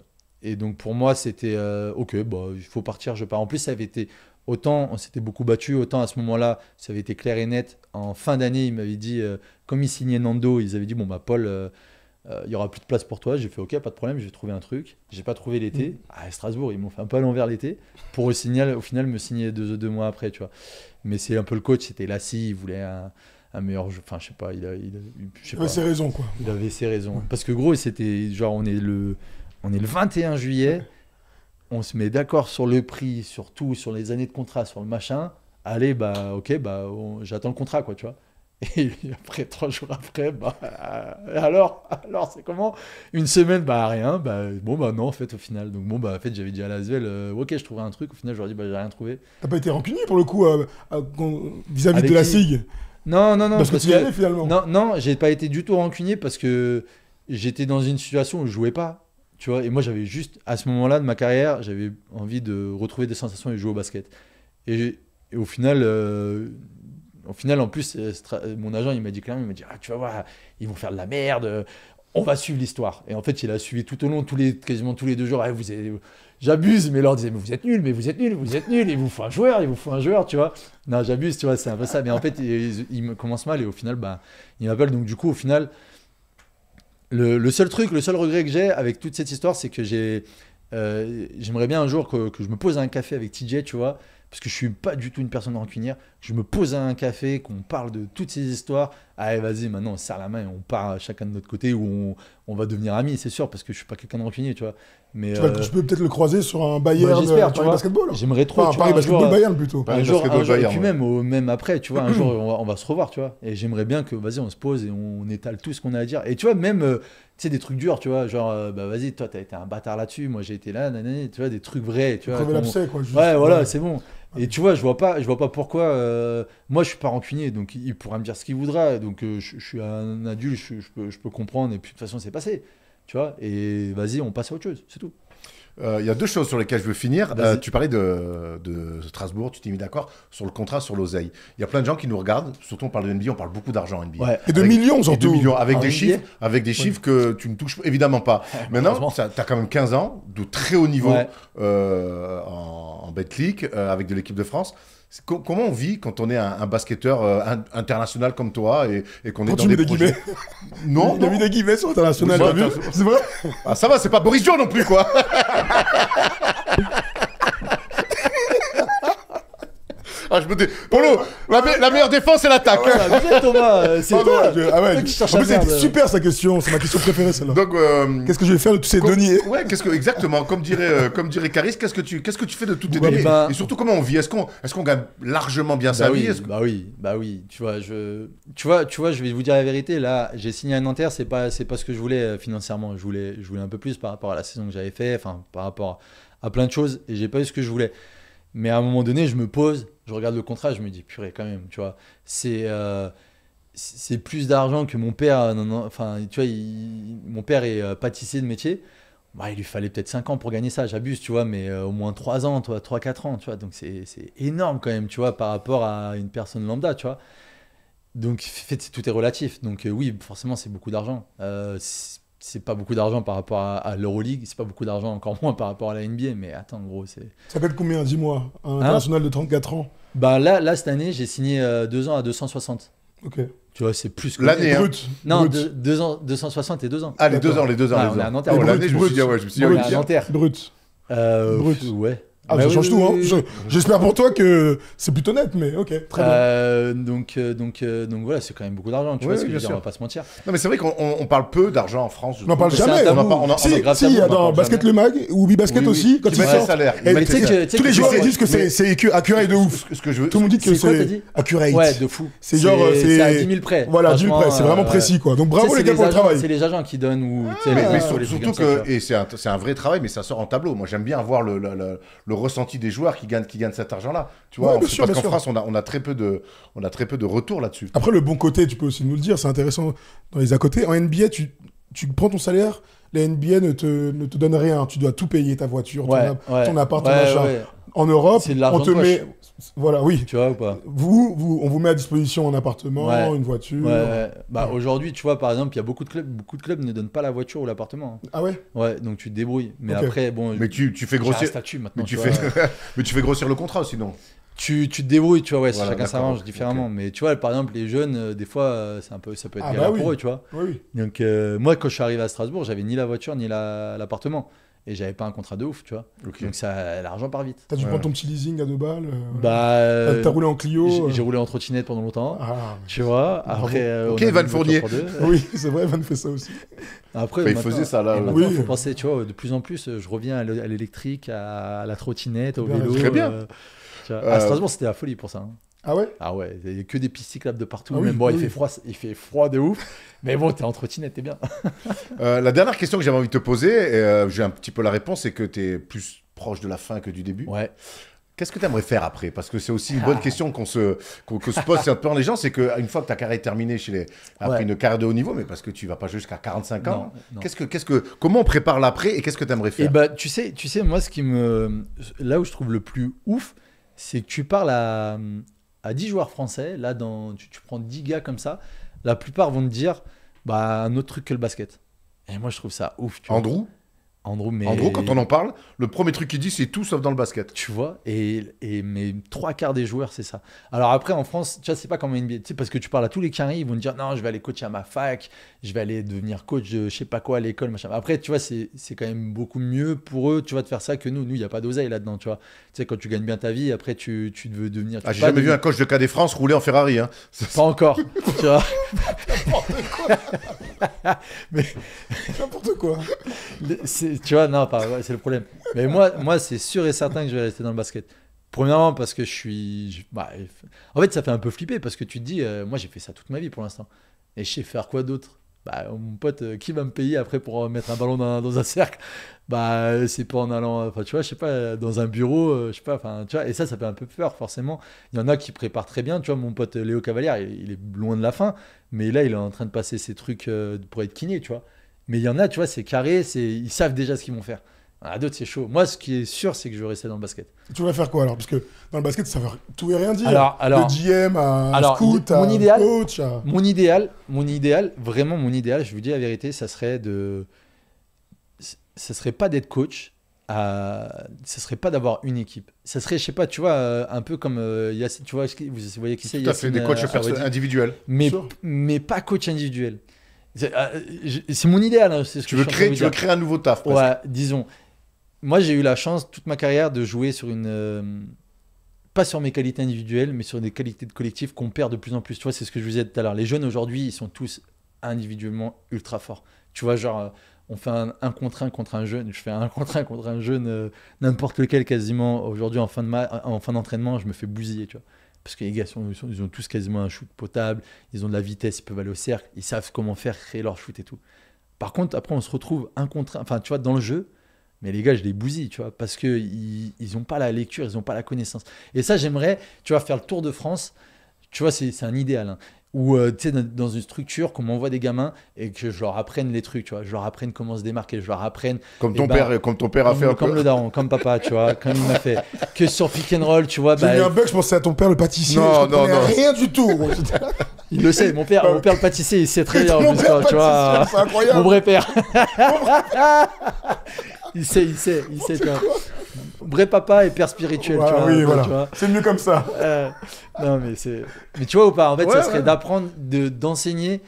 et donc pour moi, c'était ok, bah, il faut partir, je pars. En plus, ça avait été autant, on s'était beaucoup battu, autant à ce moment-là, ça avait été clair et net. En fin d'année, ils m'avaient dit, comme ils signaient Nando, ils avaient dit, bon, bah, Paul euh, il n'y aura plus de place pour toi. J'ai fait ok, pas de problème, je vais trouver un truc. J'ai pas trouvé l'été mm. à Strasbourg, ils m'ont fait un peu à l'envers l'été pour au signal, au final me signer deux, deux mois après, tu vois. Mais c'est un peu le coach, c'était Lassie, il voulait un, meilleur Enfin, je sais pas, il, pas. avait ses raisons quoi. Il avait ses raisons. Parce que gros, c'était genre on est le, on est le 21 juillet, on se met d'accord sur le prix, sur tout, sur les années de contrat, sur le machin. Allez bah ok bah j'attends le contrat quoi, tu vois. Et après, trois jours après, bah, euh, alors, alors c'est comment Une semaine, bah rien, bah bon, bah non, en fait, au final. Donc bon, bah en fait, j'avais dit à la euh, ok, je trouverai un truc, au final, je ai dit, bah j'ai rien trouvé. T'as pas été rancunier pour le coup, euh, vis-à-vis de la SIG Non, non, non. Parce, que tu finalement. Non, non, j'ai pas été du tout rancunier parce que j'étais dans une situation où je jouais pas. Tu vois, et moi, j'avais juste, à ce moment-là de ma carrière, j'avais envie de retrouver des sensations et jouer au basket. Et, au final. Euh, au final, en plus, mon agent, il m'a dit clairement, il m'a dit, ah, tu vas voir, ils vont faire de la merde, euh, on va suivre l'histoire. Et en fait, il a suivi tout au long, tous les, quasiment tous les deux jours, ah, vous j'abuse, mais leur disait, mais vous êtes nuls, mais vous êtes nuls, vous êtes nuls, il vous faut un joueur, il vous faut un joueur, tu vois. Non, j'abuse, tu vois, c'est un peu ça. Mais en fait, il, me commence mal et au final, bah, il m'appelle. Donc, du coup, au final, le, seul truc, le seul regret que j'ai avec toute cette histoire, c'est que euh, j'aimerais bien un jour que, que, je me pose à un café avec TJ, tu vois, parce que je suis pas du tout une personne rancunière. Je me pose à un café, qu'on parle de toutes ces histoires. Allez, vas-y, maintenant on serre la main et on part chacun de notre côté ou on, va devenir amis, c'est sûr, parce que je suis pas quelqu'un de rancunier, tu vois. Mais tu, euh, peux peut-être le croiser sur un Bayern bah, euh, Paris Basketball. J'aimerais trop. un Paris Basketball Bayern plutôt. Un jour, un jour, même, au même après, tu vois, un jour on va, se revoir, tu vois. Et j'aimerais bien que, vas-y, on se pose et on étale tout ce qu'on a à dire. Et tu vois, même, euh, tu sais, des trucs durs, tu vois, genre, bah vas-y, toi t'as été un bâtard là-dessus, moi j'ai été là, tu vois, des trucs vrais, tu vois. Quoi, ouais, voilà, c'est bon. Et tu vois, je vois pas, je vois pas pourquoi. Euh, moi, je suis pas rancunier, donc il pourra me dire ce qu'il voudra. Donc euh, je, suis un adulte, je, peux, je peux comprendre. Et puis de toute façon, c'est passé. Tu vois. Et vas-y, on passe à autre chose. C'est tout. Euh, il y a deux choses sur lesquelles je veux finir. Euh, tu parlais de, Strasbourg, tu t'es mis d'accord sur le contrat, sur l'oseille. Il y a plein de gens qui nous regardent, surtout on parle de NBA, on parle beaucoup d'argent NBA. Et de millions surtout. de millions, avec ah, des chiffres, avec des chiffres que tu ne touches évidemment pas. Maintenant, tu as quand même 15 ans de très haut niveau euh, en, en avec de l'équipe de France. Comment on vit quand on est un, basketteur euh, international comme toi et, et qu'on est dans des, projets... Non, il y a mis des guillemets sur international, C'est vrai ah, Ça va, c'est pas Boris Jour non plus, quoi Ah, je me Polo, la, la meilleure défense, c'est l'attaque. Euh, c'est ah, toi. ah ouais, en plus, c'était super sa question, c'est ma question préférée celle-là. Donc, euh, Qu'est-ce que je vais faire de tous ces deniers Ouais, qu'est-ce que exactement Comme dirait, euh, comme dirait Caris, qu'est-ce que tu, qu'est-ce que tu fais de toutes tes Ouais, bah- Et surtout, comment on vit Est-ce qu'on, est-ce qu'on gagne largement bien sa bah vie oui, que- bah oui, bah oui. Tu vois, je, tu vois, tu vois, je vais vous dire la vérité. Là, j'ai signé à Nanterre, c'est pas, c'est pas ce que je voulais financièrement. Je voulais, je voulais un peu plus par rapport à la saison que j'avais fait, enfin, par rapport à plein de choses, et j'ai pas eu ce que je voulais. Mais à un moment donné, je me pose, je regarde le contrat, je me dis, purée, quand même, tu vois, c'est. Euh, c'est plus d'argent que mon père. Euh, non, non, enfin, tu vois, mon père est euh, pâtissier de métier. Bah, il lui fallait peut-être 5 ans pour gagner ça, j'abuse, tu vois, mais au moins 3 ans, 3-4 ans, tu vois. Donc c'est énorme quand même, tu vois, par rapport à une personne lambda, tu vois. Donc fait, tout est relatif. Donc oui, forcément, c'est beaucoup d'argent c'est pas beaucoup d'argent par rapport à, à l'Euroleague, c'est pas beaucoup d'argent encore moins par rapport à la NBA, mais attends, gros, c'est. Ça s'appelle combien, dis-moi, un hein international de 34 ans Bah là, là, cette année, j'ai signé 2 euh, ans à 260. Ok. Tu vois, c'est plus que. L'année hein. brute. Non, 2 ans, 260 et 2 ans. Ah, les 2 ans, les 2 ans. Ah, les ans. est à Nanterre. L'année, je me suis dit, ouais, je me suis dit, brut. on est Brut. Euh, brut. Ouais. Ah, bah ça change tout, hein. J'espère pour toi que c'est plutôt net, mais ok, très euh, bien. Donc, euh, donc, euh, donc voilà, c'est quand même beaucoup d'argent, tu vois ce que je veux dire, on va pas se mentir. Non, mais c'est vrai qu'on parle peu d'argent en France. On n'en parle jamais. On en Si, si, dans Basket Le Mag, ou Basket aussi, quand ils sortent. Eh, tous les joueurs disent que c'est accuré de ouf. Tout le monde dit que c'est accuré. Ouais, de fou. C'est genre. C'est à 10 000 près. Voilà, 10 000 près, c'est vraiment euh, précis, quoi. Donc bravo les gars pour le travail. C'est les agents qui donnent ou. Mais surtout que, et c'est un vrai travail, mais ça sort en tableau. Moi, j'aime bien avoir le le ressenti des joueurs qui gagnent, qui gagnent cet argent-là. Tu vois, parce qu'en France, on a, on a, très peu de, on a très peu de retours là-dessus. Après, le bon côté, tu peux aussi nous le dire, c'est intéressant dans les à côté. En NBA, tu, tu prends ton salaire, la NBA ne te, ne donne rien. Tu dois tout payer, ta voiture, ton, appart, ton En Europe, on te met. Voilà, oui. Tu vois ou pas vous, vous, on vous met à disposition un appartement, une voiture. Bah, Aujourd'hui, tu vois, par exemple, il y a beaucoup de clubs, beaucoup de clubs ne donnent pas la voiture ou l'appartement. Hein. Ah ouais Ouais, donc tu te débrouilles. Mais après, bon. Mais tu, tu fais grossir. Statut maintenant, mais tu, fais... mais tu fais grossir le contrat sinon tu, tu te débrouilles, tu vois, ouais, chacun s'arrange différemment. Mais tu vois, par exemple, les jeunes, euh, des fois, euh, c'est un peu, ça peut être ah galère bah pour tu vois. Donc, euh, moi, quand je suis arrivé à Strasbourg, j'avais ni la voiture ni l'appartement. et j'avais pas un contrat de ouf, tu vois. Donc, ça, l'argent part vite. T'as dû prendre ton petit leasing à deux balles. bah, T'as roulé en Clio. J'ai, roulé en trottinette pendant longtemps. Ah, tu vois, après. ok, Van Fournier. oui, c'est vrai, Van fait ça aussi. Après, il faisait ça là. Oui. faut penser, tu vois, de plus en plus, je reviens à l'électrique, à la trottinette, au eh ben, vélo. Très bien. Euh... c'était la folie pour ça. Hein. Ah ouais Ah ouais, il y a que des pistes cyclables de partout. Ah bon, il, fait froid, il fait froid de ouf. Mais bon, t'es en t'es bien. Euh, la dernière question que j'avais envie de te poser, euh, j'ai un petit peu la réponse, c'est que t'es plus proche de la fin que du début. Ouais. Qu'est-ce que tu aimerais faire après Parce que c'est aussi une ah. bonne question qu'on se, se pose un peu en les gens, c'est qu'une fois que ta carrière est terminée chez les, après une carrière de haut niveau, mais parce que tu vas pas jusqu'à 45 ans, qu'est-ce que, qu'est-ce que, comment on prépare l'après et qu'est-ce que tu aimerais faire et eh bah, tu sais, tu sais, moi, ce qui me, là où je trouve le plus ouf, c'est que tu parles à, à 10 joueurs français, là, dans, tu, prends 10 gars comme ça, la plupart vont te dire bah, un autre truc que le basket. Et moi, je trouve ça ouf. Tu Andrew Andrew, mais... Andrew, quand on en parle, le premier truc qu'il dit, c'est tout sauf dans le basket. Tu vois, et, et mais trois quarts des joueurs, c'est ça. Alors après, en France, tu vois, c'est pas comme NBA, tu sais, parce que tu parles à tous les carrés, ils vont te dire, non, je vais aller coacher à ma fac, je vais aller devenir coach de je sais pas quoi à l'école, machin. Après, tu vois, c'est quand même beaucoup mieux pour eux, tu vois, de faire ça que nous. Nous, il n'y a pas d'oseille là-dedans, tu vois. Tu sais, quand tu gagnes bien ta vie, après, tu, tu veux devenir. ah, j'ai jamais vu un coach de KD France rouler en Ferrari, hein. Pas encore, tu vois. N'importe quoi. mais... N'importe quoi. C'est tu vois, non, c'est le problème. Mais moi, moi c'est sûr et certain que je vais rester dans le basket. Premièrement, parce que je suis. bah, en fait, ça fait un peu flipper parce que tu te dis, euh, moi, j'ai fait ça toute ma vie pour l'instant. Et je sais faire quoi d'autre bah, mon pote, euh, qui va me payer après pour mettre un ballon dans, un cercle Bah, c'est pas en allant, enfin, tu vois, je sais pas, dans un bureau, euh, je sais pas, enfin, tu vois, et ça, ça fait un peu peur, forcément. Il y en a qui préparent très bien, tu vois, mon pote Léo Cavalière, il, il, est loin de la fin, mais là, il est en train de passer ses trucs pour être kiné, tu vois. Mais il y en a, tu vois, c'est carré, c'est ils savent déjà ce qu'ils vont faire. À d'autres, c'est chaud. Moi, ce qui est sûr, c'est que je vais rester dans le basket. Tu vas faire quoi alors Parce que dans le basket, ça veut tout et rien dire. Alors, alors le GM, à alors, scout, mon à idéal, coach. Mon idéal, mon idéal, vraiment mon idéal, je vous dis la vérité, ça serait de. Ça serait pas d'être coach, à... ça serait pas d'avoir une équipe. Ça serait, je sais pas, tu vois, euh, un peu comme. Euh, tu vois, vous voyez qui c'est Tout à fait, des coachs euh, individuels. Mais, mais pas coach individuel. Euh, c'est mon idéal. Hein, c'est ce tu, que veux créer, un nouveau taf. disons. Moi, j'ai eu la chance toute ma carrière de jouer sur une. Euh, pas sur mes qualités individuelles, mais sur des qualités de collectif qu'on perd de plus en plus. Tu vois, c'est ce que je vous disais tout à l'heure. Les jeunes aujourd'hui, ils sont tous individuellement ultra forts. Tu vois, genre, euh, on fait un, contre un contre un jeune. Je fais un contre un contre un jeune, n'importe lequel quasiment. Aujourd'hui, en fin d'entraînement, en fin je me fais bousiller. Tu vois. Parce que les gars, ils ont tous quasiment un shoot potable, ils ont de la vitesse, ils peuvent aller au cercle, ils savent comment faire, créer leur shoot et tout. Par contre, après, on se retrouve un contre enfin, tu vois, dans le jeu, mais les gars, je les bousille, tu vois, parce qu'ils n'ont pas la lecture, ils n'ont pas la connaissance. Et ça, j'aimerais, tu vois, faire le tour de France tu vois, c'est un idéal. Hein. Ou euh, tu sais, dans, une structure, qu'on m'envoie des gamins et que je leur apprenne les trucs, tu vois. Je leur apprenne comment se démarquer, je leur apprenne. Comme eh ton, ben, père, comme ton père a comme, fait. Comme le daron, comme papa, tu vois, comme il m'a fait. Que sur pick and roll, tu vois. J'ai bah, eu un bug, je pensais à ton père, le pâtissier. Non, non, non. Rien du tout. il le sait, mon père, mon père le pâtissier, il sait très bien. père, tu vois. C'est incroyable. Mon vrai père. il sait, il sait, il sait, vrai papa et père spirituel. tu vois, C'est mieux comme ça. Euh, non, mais c'est. Mais tu vois ou pas En fait, ça serait d'apprendre, de d'enseigner.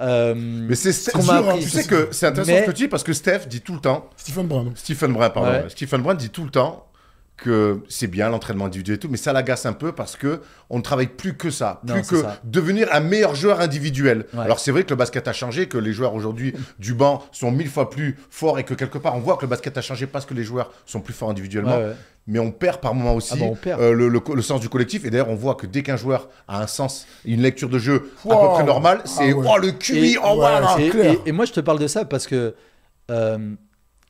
Euh, mais c'est ce hein. Tu sais que c'est intéressant ce que tu dis parce que Steph dit tout le temps. Stephen Brown. Stephen Brown, pardon. Stephen Brown dit tout le temps que c'est bien l'entraînement individuel et tout, mais ça l'agace un peu parce que on ne travaille plus que ça, plus que devenir un meilleur joueur individuel. Alors c'est vrai que le basket a changé, que les joueurs aujourd'hui du banc sont mille fois plus forts et que quelque part on voit que le basket a changé parce que les joueurs sont plus forts individuellement. Mais on perd par moment aussi ah bah, euh, le, sens du collectif. Et d'ailleurs, on voit que dès qu'un joueur a un sens, une lecture de jeu à peu près normale, ah c'est oh, le QI en oh, voilà. Et, et, et, moi, je te parle de ça parce que euh,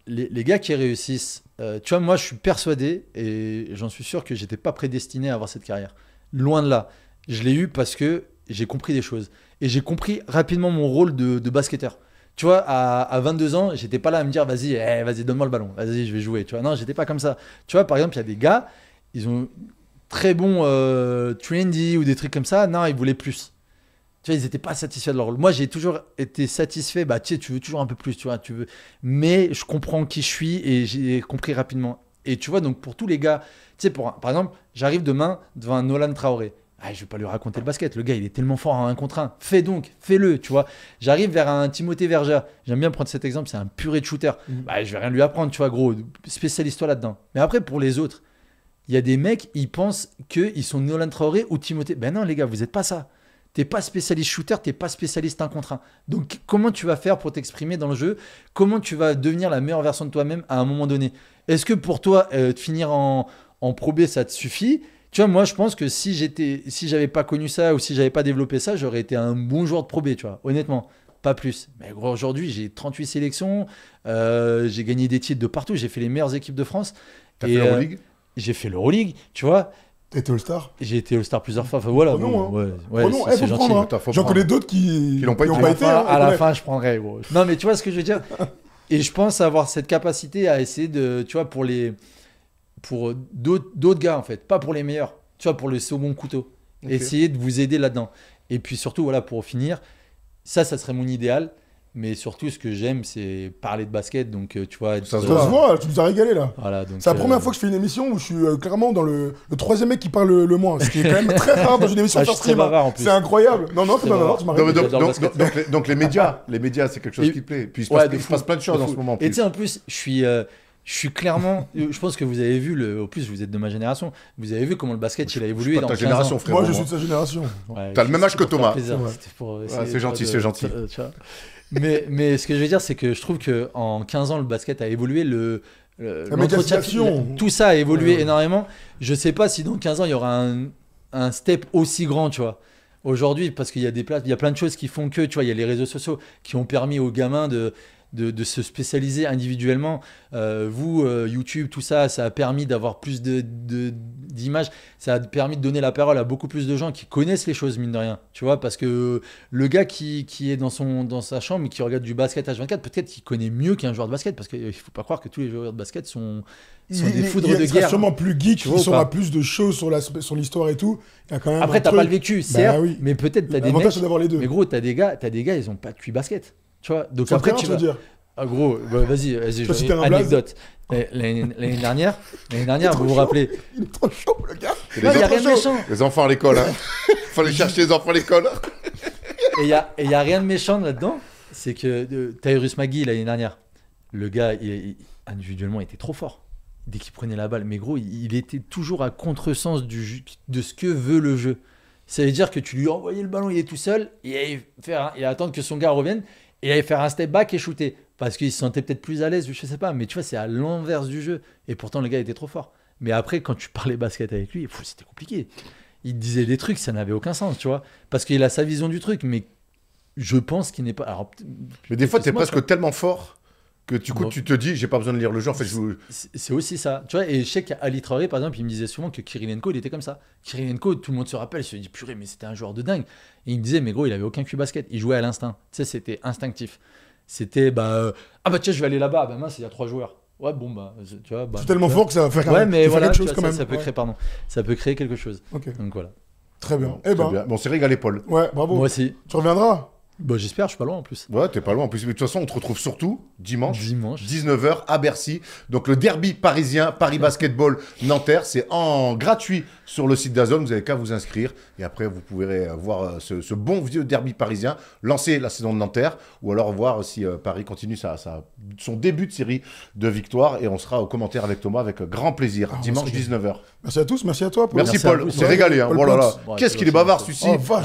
les gars qui réussissent euh, tu vois, moi, je suis persuadé, et j'en suis sûr que j'étais pas prédestiné à avoir cette carrière. Loin de là. Je l'ai eu parce que j'ai compris des choses. Et j'ai compris rapidement mon rôle de, basketteur. Tu vois, à, 22 ans, j'étais pas là à me dire, vas-y, eh, vas-y, donne-moi le ballon, vas-y, je vais jouer. Tu vois, non, j'étais pas comme ça. Tu vois, par exemple, il y a des gars, ils ont très bon euh, trendy ou des trucs comme ça. Non, ils voulaient plus. Tu ils n'étaient pas satisfaits de leur rôle. Moi, j'ai toujours été satisfait. Bah, tu tu veux toujours un peu plus, tu vois, tu veux. Mais je comprends qui je suis et j'ai compris rapidement. Et tu vois, donc pour tous les gars, tu sais, pour, par exemple, j'arrive demain devant Nolan Traoré. Ah, je vais pas lui raconter le basket. Le gars, il est tellement fort en un contre 1. Fais donc, fais-le, tu vois. J'arrive vers un Timothée Verger J'aime bien prendre cet exemple, c'est un purée de shooter. Mm. Bah, je vais rien lui apprendre, tu vois, gros. Spécialise-toi là-dedans. Mais après, pour les autres, il y a des mecs, ils pensent qu'ils sont Nolan Traoré ou Timothée. Ben non, les gars, vous n'êtes pas ça. T'es pas spécialiste shooter, t'es pas spécialiste un contre un. Donc comment tu vas faire pour t'exprimer dans le jeu Comment tu vas devenir la meilleure version de toi-même à un moment donné Est-ce que pour toi, euh, finir en, en Pro ça te suffit tu vois, moi, je pense que si j'étais, si j'avais pas connu ça ou si j'avais pas développé ça, j'aurais été un bon joueur de Pro tu vois, honnêtement. Pas plus. Mais aujourd'hui, j'ai 38 sélections, euh, j'ai gagné des titres de partout, j'ai fait les meilleures équipes de France. j'ai fait euh, l'Euroleague J'ai fait l'Euroleague, tu vois. T'as All-Star J'ai été All-Star plusieurs fois. voilà. Hein. ouais, c'est eh, gentil. Hein. J'en connais d'autres qui, qui pas, ont pas été. à la hein, fin, je prendrai. Non, mais tu vois ce que je veux dire Et je pense avoir cette capacité à essayer de, tu vois, pour les, pour d'autres gars en fait, pas pour les meilleurs. Tu vois, pour le second couteau. Essayer de vous aider là-dedans. Et puis surtout, voilà, pour finir, ça, ça serait mon idéal. Mais surtout, ce que j'aime, c'est parler de basket. Donc, euh, tu vois. Ça, se voit, tu nous as régalé là. Voilà, c'est la première euh, fois que je fais une émission où je suis euh, clairement dans le, troisième mec qui parle le, moins. Ce qui est quand même très rare dans une émission ah, C'est incroyable. Non, non, c'est pas rare, tu m'as donc, donc, donc, les, médias, les médias c'est quelque chose qui plaît. Puis il se, ouais, passe, plein de choses en ce moment. Et tu sais, en plus, je suis. je suis clairement, je pense que vous avez vu, le, au plus vous êtes de ma génération, vous avez vu comment le basket il a évolué je suis dans ta génération, Frère, Moi je suis de sa génération. T'as le même âge que Thomas. C'est gentil, c'est gentil mais, ce que je veux dire, c'est que je trouve qu'en 15 ans, le basket a évolué. Le, le tout ça a évolué énormément. Je sais pas si dans 15 ans, il y aura un, step aussi grand, tu vois aujourd'hui parce qu'il y a des places, il y a plein de choses qui font que, tu vois, il y a les réseaux sociaux qui ont permis aux gamins de, de, se spécialiser individuellement. Euh, vous, euh, YouTube, tout ça, ça a permis d'avoir plus d'images, de, d'images ça a permis de donner la parole à beaucoup plus de gens qui connaissent les choses, mine de rien. Tu vois, parce que le gars qui, est dans, son, dans sa chambre et qui regarde du basket H24, peut-être qu'il connaît mieux qu'un joueur de basket, parce qu'il ne faut pas croire que tous les joueurs de basket sont, sont il, des foudres il, il de sûrement plus geek, il saura plus de choses sur l'histoire sur et tout. Après, t'as pas le vécu, bah certes, mais peut-être t'as des mecs. d'avoir les deux. Mais gros, t'as des gars, as des gars, ils ont pas de cuit basket donc après, tu veux dire. Ah gros, bah, vas-y, vas-y, eh, une anecdote. Eh, l'année dernière, l'année dernière, vous vous rappelez Il est trop chaud, le gars. Il y a rien de méchant. Les enfants à l'école, hein. fallait chercher les enfants à l'école. et il y a, rien de méchant là-dedans. C'est que euh, Tyrus Magui l'année dernière, le gars, individuellement, était trop fort. Dès qu'il prenait la balle, mais gros, il, était toujours à contresens du de ce que veut le jeu. Ça veut dire que tu lui envoyais le ballon, il est tout seul, et il, faire, il attendre que son gars revienne et aller faire un step back et shooter. Parce qu'il se sentait peut-être plus à l'aise, je sais pas. Mais tu vois, c'est à l'inverse du jeu. Et pourtant, le gars était trop fort. Mais après, quand tu parlais basket avec lui, c'était compliqué. Il disait des trucs, ça n'avait aucun sens, tu vois. Parce qu'il a sa vision du truc, mais je pense qu'il n'est pas. Alors, mais des fois, tu presque tellement fort que du coup, tu te dis, j'ai pas besoin de lire le jeu, en fait, C'est aussi ça. Tu vois, et je sais qu'Ali Traoré, par exemple, il me disait souvent que Kirilenko, il était comme ça. Kirilenko, tout le monde se rappelle, je se dit, purée, mais c'était un joueur de dingue. Et il me disait, mais gros, il avait aucun cul basket, il jouait à l'instinct. Tu sais, c'était instinctif. C'était, bah, euh, ah bah tiens, je vais aller là-bas, bah mince, il y a trois joueurs. Ouais, bon, bah, euh, tu vois. c'est bah, tellement fort que ça va faire, ouais, mais voilà, quelque chose quand ça, même. Ça peut, créer, pardon, ça peut créer quelque chose. Donc voilà. Très bien. Bon, eh ben. Bon, c'est régalé, Paul. Ouais, bravo. Moi aussi. Tu reviendras bah, j'espère, je suis pas loin en plus. Ouais, t'es pas loin en plus. Mais de toute façon, on te retrouve surtout dimanche, dimanche. 19h à Bercy. Donc le derby parisien, Paris Basketball Nanterre, c'est en gratuit sur le site d'Azone. Vous avez qu'à vous inscrire et après vous pourrez euh, voir euh, ce, bon vieux derby parisien lancer la saison de Nanterre ou alors voir euh, si Paris continue sa, son début de série de victoire et on sera au commentaire avec Thomas avec grand plaisir ah, dimanche 19h. Merci à tous, merci à toi Paul. Merci, merci Paul, c'est régalé. Hein. Oh Qu'est-ce qu'il est bavard celui-ci. Oh,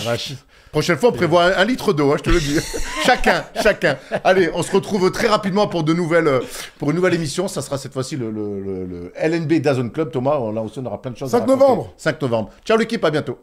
Prochaine fois, on prévoit un, litre d'eau. Hein, je le dis. chacun, chacun. Allez, on se retrouve très rapidement pour de nouvelles, euh, pour une nouvelle émission. Ça sera cette fois-ci le, LNB Dazone Club. Thomas, là aussi, on aura plein de choses. 5 novembre. 5 novembre. Ciao l'équipe, à bientôt.